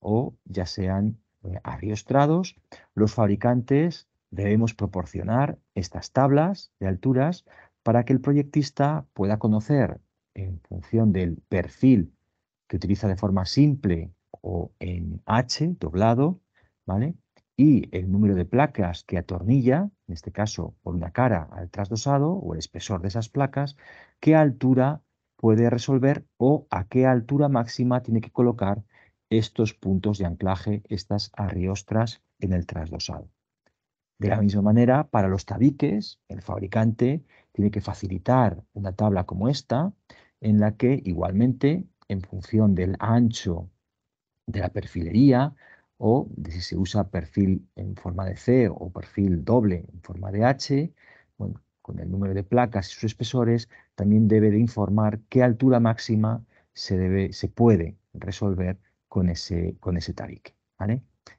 o ya sean eh, arriostrados, los fabricantes debemos proporcionar estas tablas de alturas para que el proyectista pueda conocer en función del perfil que utiliza de forma simple o en H, doblado, ¿vale? Y el número de placas que atornilla, en este caso por una cara al trasdosado o el espesor de esas placas, qué altura puede resolver o a qué altura máxima tiene que colocar estos puntos de anclaje, estas arriostras en el trasdosado. De la misma manera, para los tabiques, el fabricante tiene que facilitar una tabla como esta, en la que igualmente, en función del ancho de la perfilería, o de si se usa perfil en forma de C o perfil doble en forma de H, con el número de placas y sus espesores, también debe de informar qué altura máxima se puede resolver con ese, con ese tabique.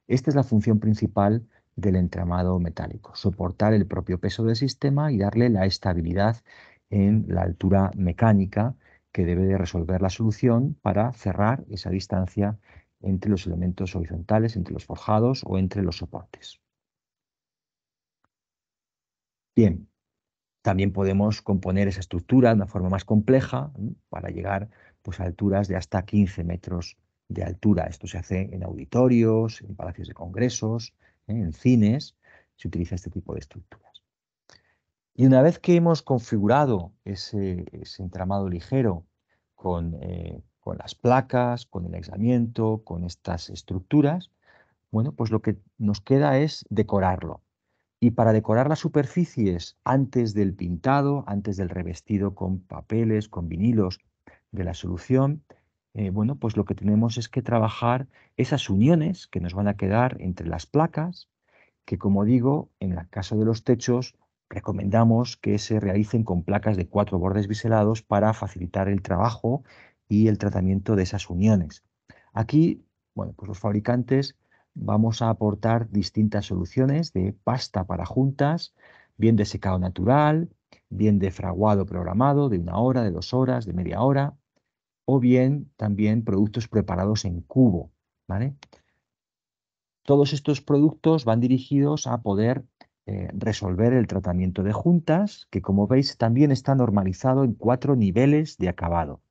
Esta es la función principal del entramado metálico, soportar el propio peso del sistema y darle la estabilidad en la altura mecánica que debe de resolver la solución para cerrar esa distancia entre los elementos horizontales, entre los forjados o entre los soportes. Bien, también podemos componer esa estructura de una forma más compleja para llegar pues, a alturas de hasta 15 metros de altura. Esto se hace en auditorios, en palacios de congresos, ¿eh? en cines, se utiliza este tipo de estructuras. Y una vez que hemos configurado ese, entramado ligero con, eh, con las placas, con el aislamiento, con estas estructuras, bueno, pues lo que nos queda es decorarlo. Y para decorar las superficies antes del pintado, antes del revestido con papeles, con vinilos de la solución, eh, bueno, pues lo que tenemos es que trabajar esas uniones que nos van a quedar entre las placas, que como digo, en el caso de los techos, recomendamos que se realicen con placas de cuatro bordes biselados para facilitar el trabajo y el tratamiento de esas uniones. Aquí, bueno, pues los fabricantes vamos a aportar distintas soluciones de pasta para juntas, bien de secado natural, bien de fraguado programado, de una hora, de dos horas, de media hora, o bien también productos preparados en cubo. ¿vale? Todos estos productos van dirigidos a poder eh, resolver el tratamiento de juntas, que como veis también está normalizado en cuatro niveles de acabado.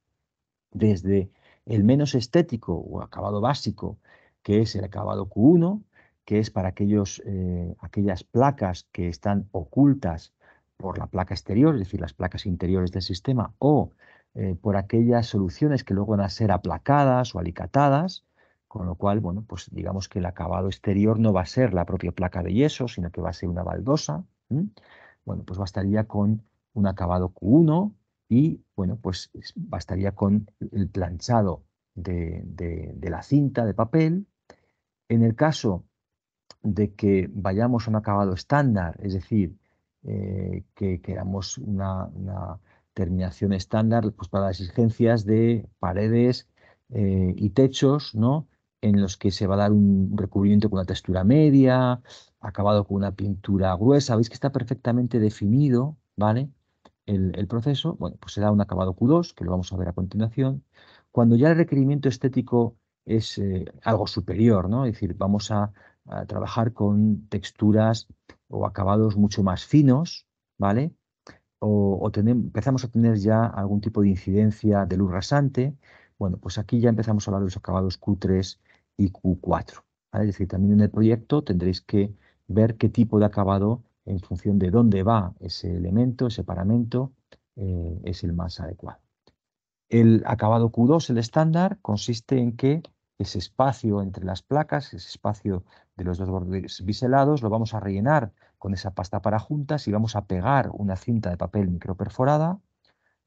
Desde el menos estético o acabado básico, que es el acabado Q1, que es para aquellos, eh, aquellas placas que están ocultas por la placa exterior, es decir, las placas interiores del sistema, o eh, por aquellas soluciones que luego van a ser aplacadas o alicatadas, con lo cual, bueno, pues digamos que el acabado exterior no va a ser la propia placa de yeso, sino que va a ser una baldosa. Bueno, pues bastaría con un acabado Q1 y, bueno, pues bastaría con el planchado de, la cinta de papel. En el caso de que vayamos a un acabado estándar, es decir, eh, que queramos una, terminación estándar pues, para las exigencias de paredes eh, y techos, ¿no? en los que se va a dar un recubrimiento con una textura media, acabado con una pintura gruesa. Veis que está perfectamente definido ¿vale? el, proceso. Bueno, pues se da un acabado Q2, que lo vamos a ver a continuación. Cuando ya el requerimiento estético es eh, algo superior, ¿no? Es decir, vamos a, a, trabajar con texturas o acabados mucho más finos, ¿vale? o, empezamos a tener ya algún tipo de incidencia de luz rasante, bueno, pues aquí ya empezamos a hablar de los acabados Q3 y Q4. Es decir, también en el proyecto tendréis que ver qué tipo de acabado en función de dónde va ese elemento, ese paramento, eh, es el más adecuado. El acabado Q2, el estándar, consiste en que ese espacio entre las placas, ese espacio de los dos bordes biselados, lo vamos a rellenar con esa pasta para juntas y vamos a pegar una cinta de papel microperforada.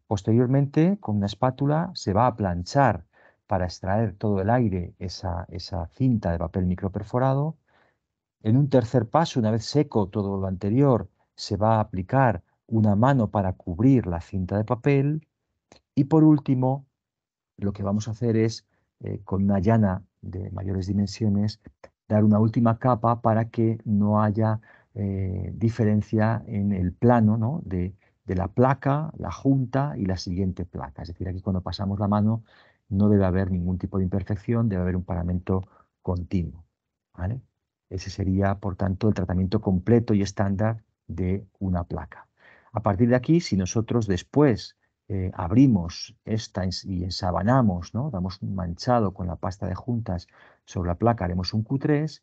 Posteriormente, con una espátula, se va a planchar para extraer todo el aire esa, esa cinta de papel microperforado. En un tercer paso, una vez seco todo lo anterior, se va a aplicar una mano para cubrir la cinta de papel. Y por último, lo que vamos a hacer es, eh, con una llana de mayores dimensiones, dar una última capa para que no haya eh, diferencia en el plano ¿no? de, la placa, la junta y la siguiente placa. Es decir, aquí cuando pasamos la mano no debe haber ningún tipo de imperfección, debe haber un paramento continuo. Ese sería, por tanto, el tratamiento completo y estándar de una placa. A partir de aquí, si nosotros después eh, abrimos esta y ensabanamos, ¿no? damos un manchado con la pasta de juntas sobre la placa, haremos un Q3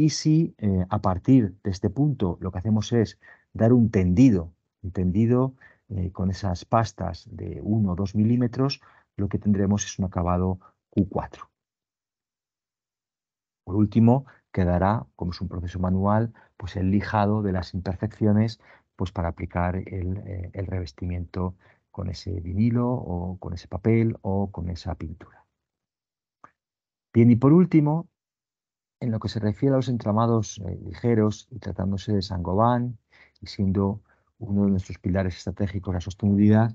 y si eh, a partir de este punto lo que hacemos es dar un tendido, tendido eh, con esas pastas de 1 o 2 milímetros, lo que tendremos es un acabado Q4. Por último, quedará, como es un proceso manual, pues el lijado de las imperfecciones pues para aplicar el, eh, el revestimiento con ese vinilo o con ese papel o con esa pintura. Bien, y por último, en lo que se refiere a los entramados eh, ligeros y tratándose de Sangobán y siendo uno de nuestros pilares estratégicos la sostenibilidad,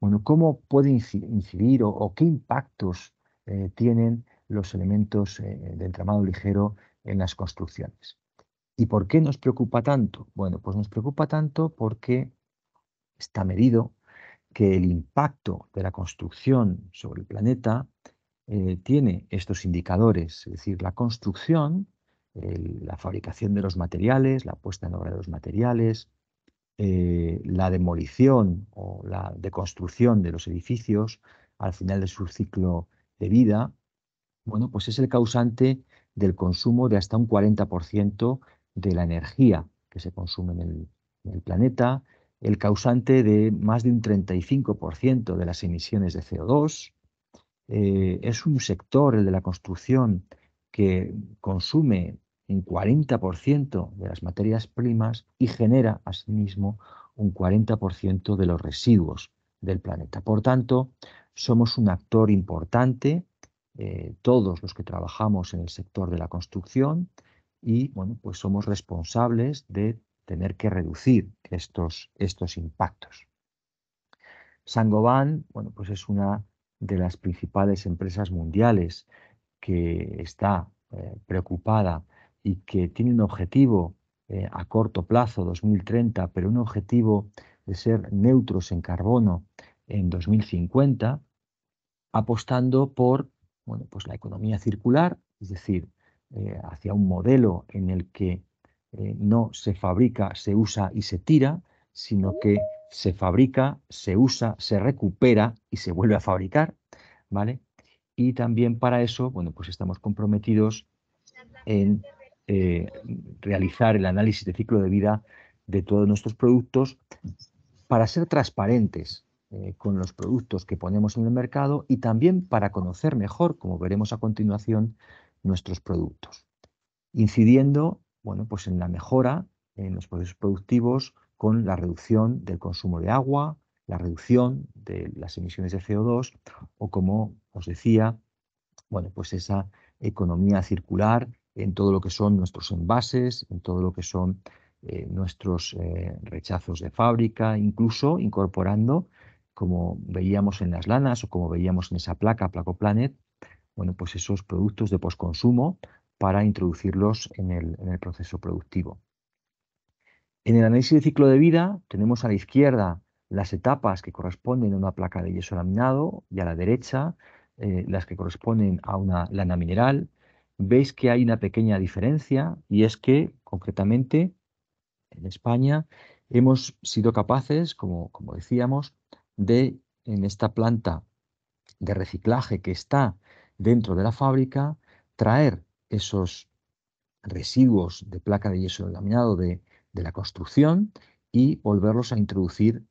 bueno, ¿cómo puede incidir o, qué impactos eh, tienen los elementos eh, de entramado ligero en las construcciones? ¿Y por qué nos preocupa tanto? Bueno, pues nos preocupa tanto porque está medido que el impacto de la construcción sobre el planeta eh, tiene estos indicadores, es decir, la construcción, la fabricación de los materiales, la puesta en obra de los materiales, eh, la demolición o la deconstrucción de los edificios al final de su ciclo de vida, bueno, pues es el causante del consumo de hasta un 40% de la energía que se consume en el planeta, el causante de más de un 35% de las emisiones de CO2, eh, es un sector, el de la construcción, que consume un 40% de las materias primas y genera asimismo un 40% de los residuos del planeta. Por tanto, somos un actor importante, eh, todos los que trabajamos en el sector de la construcción, y bueno, pues somos responsables de tener que reducir estos, estos impactos. Sangoban, bueno, pues es una de las principales empresas mundiales que está eh, preocupada y que tiene un objetivo eh, a corto plazo, 2030, pero un objetivo de ser neutros en carbono en 2050, apostando por bueno, pues la economía circular, es decir, eh, hacia un modelo en el que no se fabrica, se usa y se tira, sino que se fabrica, se usa, se recupera y se vuelve a fabricar, ¿vale? Y también para eso, bueno, pues estamos comprometidos en eh, realizar el análisis de ciclo de vida de todos nuestros productos para ser transparentes eh, con los productos que ponemos en el mercado y también para conocer mejor, como veremos a continuación, nuestros productos, incidiendo, bueno, pues en la mejora en los procesos productivos, con la reducción del consumo de agua, la reducción de las emisiones de CO2 o, como os decía, bueno, pues esa economía circular en todo lo que son nuestros envases, en todo lo que son eh, nuestros eh, rechazos de fábrica, incluso incorporando, como veíamos en las lanas o como veíamos en esa placa, Placoplanet, bueno, pues esos productos de postconsumo para introducirlos en el proceso productivo. En el análisis de ciclo de vida tenemos a la izquierda las etapas que corresponden a una placa de yeso laminado y a la derecha eh, las que corresponden a una lana mineral. Veis que hay una pequeña diferencia y es que concretamente en España hemos sido capaces, como, como decíamos, de en esta planta de reciclaje que está dentro de la fábrica, traer esos residuos de placa de yeso laminado de, de la construcción y volverlos a introducir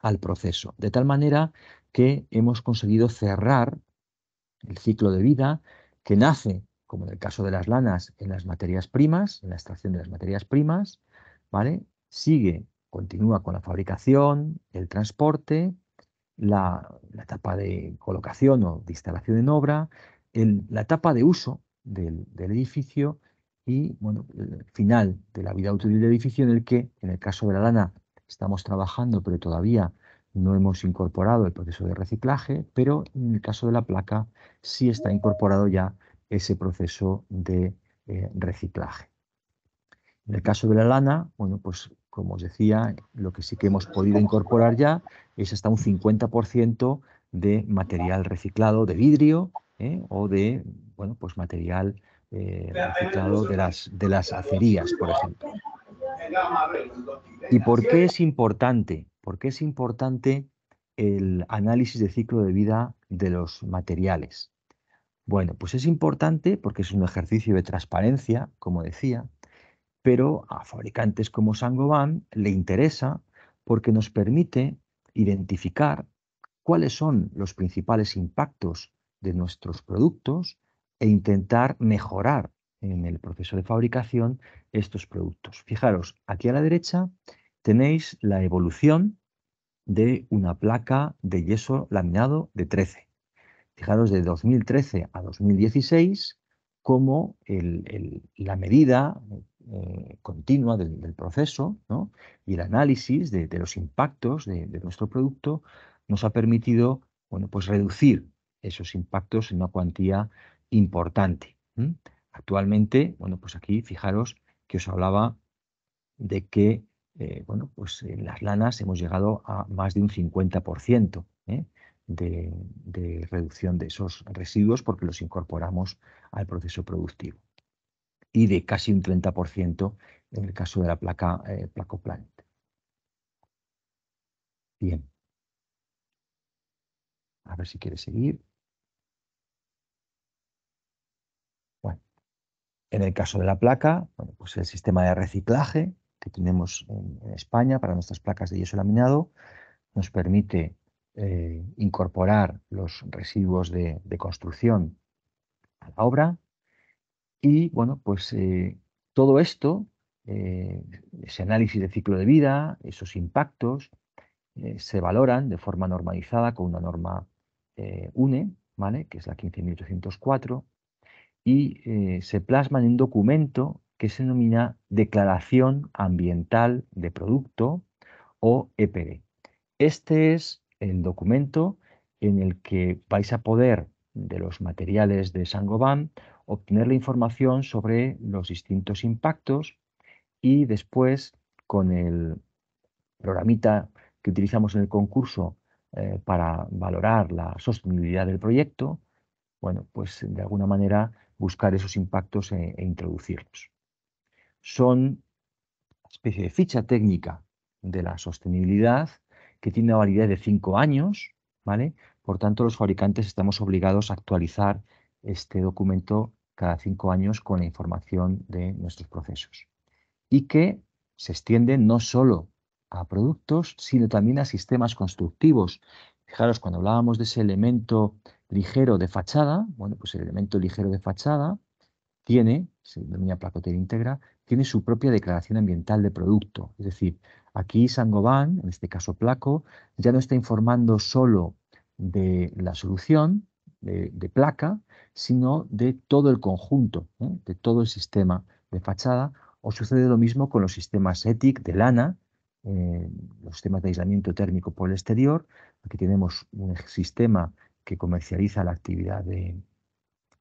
al proceso. De tal manera que hemos conseguido cerrar el ciclo de vida que nace, como en el caso de las lanas, en las materias primas, en la extracción de las materias primas, ¿vale? Sigue, continúa con la fabricación, el transporte, la, etapa de colocación o de instalación en obra, la etapa de uso del edificio y bueno, el final de la vida útil del edificio en el que, en el caso de la lana, estamos trabajando, pero todavía no hemos incorporado el proceso de reciclaje, pero en el caso de la placa sí está incorporado ya ese proceso de eh, reciclaje. En el caso de la lana, bueno, pues como os decía, lo que sí que hemos podido incorporar ya es hasta un 50% de material reciclado de vidrio ¿eh? o de bueno, pues material eh, de las, acerías, por ejemplo. ¿Y por qué es importante? ¿Por qué es importante el análisis de ciclo de vida de los materiales? Bueno, pues es importante porque es un ejercicio de transparencia, como decía, pero a fabricantes como Sangoban le interesa porque nos permite identificar cuáles son los principales impactos de nuestros productos e intentar mejorar en el proceso de fabricación estos productos. Fijaros, aquí a la derecha tenéis la evolución de una placa de yeso laminado de 13. Fijaros de 2013 a 2016 cómo la medida eh, continua del, proceso y el análisis de, los impactos de, nuestro producto nos ha permitido bueno, pues reducir esos impactos en una cuantía importante. Actualmente, bueno, pues aquí fijaros que os hablaba de que, eh, bueno, pues en las lanas hemos llegado a más de un 50% ¿eh? de, reducción de esos residuos porque los incorporamos al proceso productivo y de casi un 30% en el caso de la placa eh, Placoplanet. Bien. A ver si quiere seguir. En el caso de la placa, pues el sistema de reciclaje que tenemos en, España para nuestras placas de yeso laminado nos permite eh, incorporar los residuos de, construcción a la obra y, bueno, pues eh, todo esto, eh, ese análisis de ciclo de vida, esos impactos, se valoran de forma normalizada con una norma UNE, ¿vale? que es la 15.804, y eh, se plasma en un documento que se denomina Declaración Ambiental de Producto o EPD. Este es el documento en el que vais a poder, de los materiales de Sangoban, obtener la información sobre los distintos impactos y después con el programita que utilizamos en el concurso eh, para valorar la sostenibilidad del proyecto, bueno, pues de alguna manera buscar esos impactos e, e, introducirlos. Son una especie de ficha técnica de la sostenibilidad que tiene una validez de cinco años, ¿vale? Por tanto, los fabricantes estamos obligados a actualizar este documento cada cinco años con la información de nuestros procesos. Y que se extiende no solo a productos, sino también a sistemas constructivos. Fijaros, cuando hablábamos de ese elemento ligero de fachada, bueno, pues el elemento ligero de fachada tiene, se denomina placotera íntegra, tiene su propia declaración ambiental de producto. Es decir, aquí Gobán, en este caso Placo, ya no está informando solo de la solución, de, placa, sino de todo el conjunto, de todo el sistema de fachada, o sucede lo mismo con los sistemas ETIC de lana, eh, los sistemas de aislamiento térmico por el exterior. Aquí tenemos un sistema que comercializa la actividad de,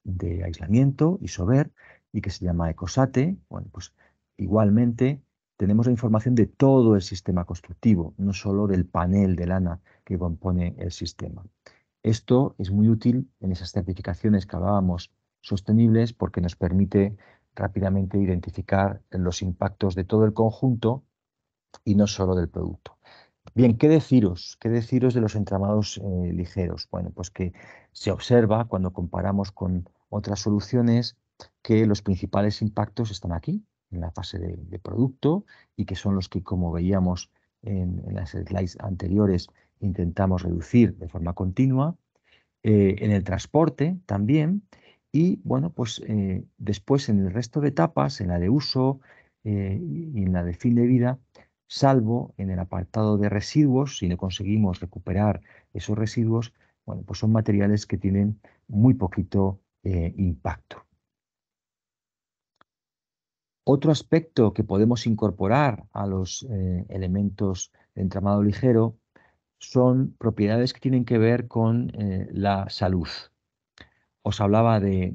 de aislamiento, ISOBER, y que se llama ECOSATE. Bueno, pues igualmente tenemos la información de todo el sistema constructivo, no solo del panel de lana que compone el sistema. Esto es muy útil en esas certificaciones que hablábamos sostenibles porque nos permite rápidamente identificar los impactos de todo el conjunto y no solo del producto. Bien, ¿qué deciros? ¿Qué deciros de los entramados eh, ligeros? Bueno, pues que se observa cuando comparamos con otras soluciones que los principales impactos están aquí, en la fase de, producto, y que son los que, como veíamos en, las slides anteriores, intentamos reducir de forma continua. Eh, en el transporte también, y bueno, pues eh, después en el resto de etapas, en la de uso y en la de fin de vida, salvo en el apartado de residuos, si no conseguimos recuperar esos residuos, bueno, pues son materiales que tienen muy poquito eh, impacto. Otro aspecto que podemos incorporar a los eh, elementos de entramado ligero son propiedades que tienen que ver con eh, la salud. Os hablaba de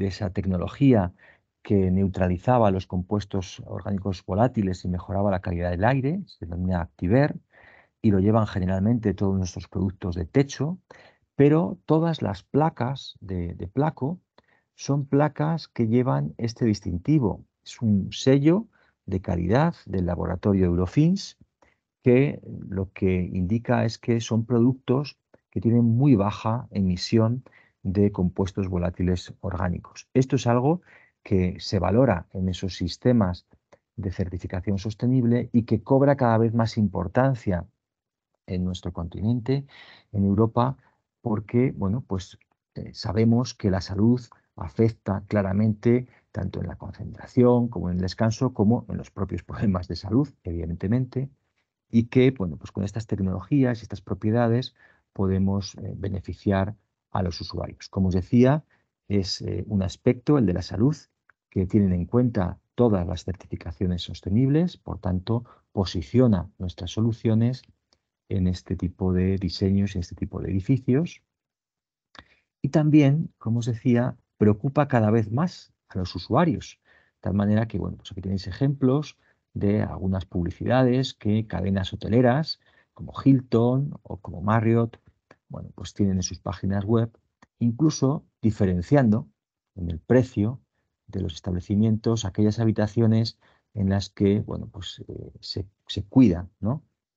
esa tecnología que neutralizaba los compuestos orgánicos volátiles y mejoraba la calidad del aire, se denomina Activer, y lo llevan generalmente todos nuestros productos de techo, pero todas las placas de, placo son placas que llevan este distintivo. Es un sello de calidad del laboratorio Eurofins que lo que indica es que son productos que tienen muy baja emisión de compuestos volátiles orgánicos. Esto es algo que se valora en esos sistemas de certificación sostenible y que cobra cada vez más importancia en nuestro continente, en Europa, porque bueno, pues eh, sabemos que la salud afecta claramente tanto en la concentración como en el descanso, como en los propios problemas de salud, evidentemente, y que bueno, pues con estas tecnologías y estas propiedades podemos eh, beneficiar a los usuarios. Como os decía, es eh, un aspecto, el de la salud, que tienen en cuenta todas las certificaciones sostenibles, por tanto, posiciona nuestras soluciones en este tipo de diseños y en este tipo de edificios. Y también, como os decía, preocupa cada vez más a los usuarios, de tal manera que, bueno, pues aquí tenéis ejemplos de algunas publicidades que cadenas hoteleras como Hilton o como Marriott, bueno, pues tienen en sus páginas web, incluso diferenciando en el precio de los establecimientos aquellas habitaciones en las que bueno, pues, eh, se, cuida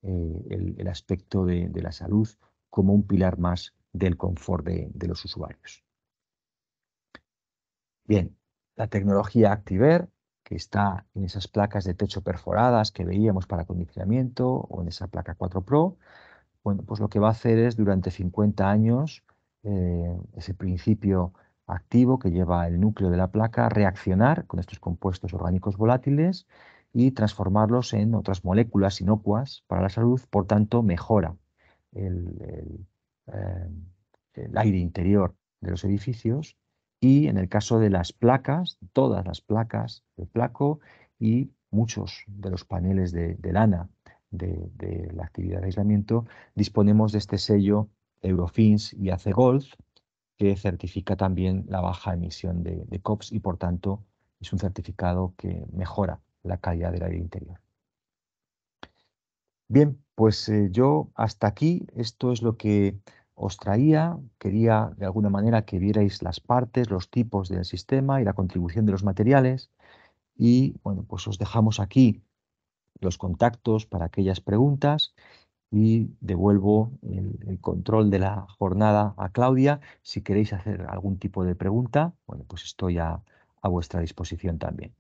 eh, el, aspecto de, la salud como un pilar más del confort de, los usuarios. Bien, la tecnología Activer, que está en esas placas de techo perforadas que veíamos para acondicionamiento o en esa placa 4 Pro, bueno, pues lo que va a hacer es durante 50 años, eh, ese principio activo que lleva el núcleo de la placa, reaccionar con estos compuestos orgánicos volátiles y transformarlos en otras moléculas inocuas para la salud, por tanto mejora eh, el, aire interior de los edificios y en el caso de las placas, todas las placas de placo y muchos de los paneles de, lana de, la actividad de aislamiento, disponemos de este sello Eurofins y ACE que certifica también la baja emisión de, COPS y por tanto es un certificado que mejora la calidad del aire interior. Bien, pues eh, yo hasta aquí, esto es lo que os traía. Quería de alguna manera que vierais las partes, los tipos del sistema y la contribución de los materiales. Y bueno, pues os dejamos aquí los contactos para aquellas preguntas y devuelvo el, control de la jornada a Claudia. Si queréis hacer algún tipo de pregunta, bueno, pues estoy a vuestra disposición también.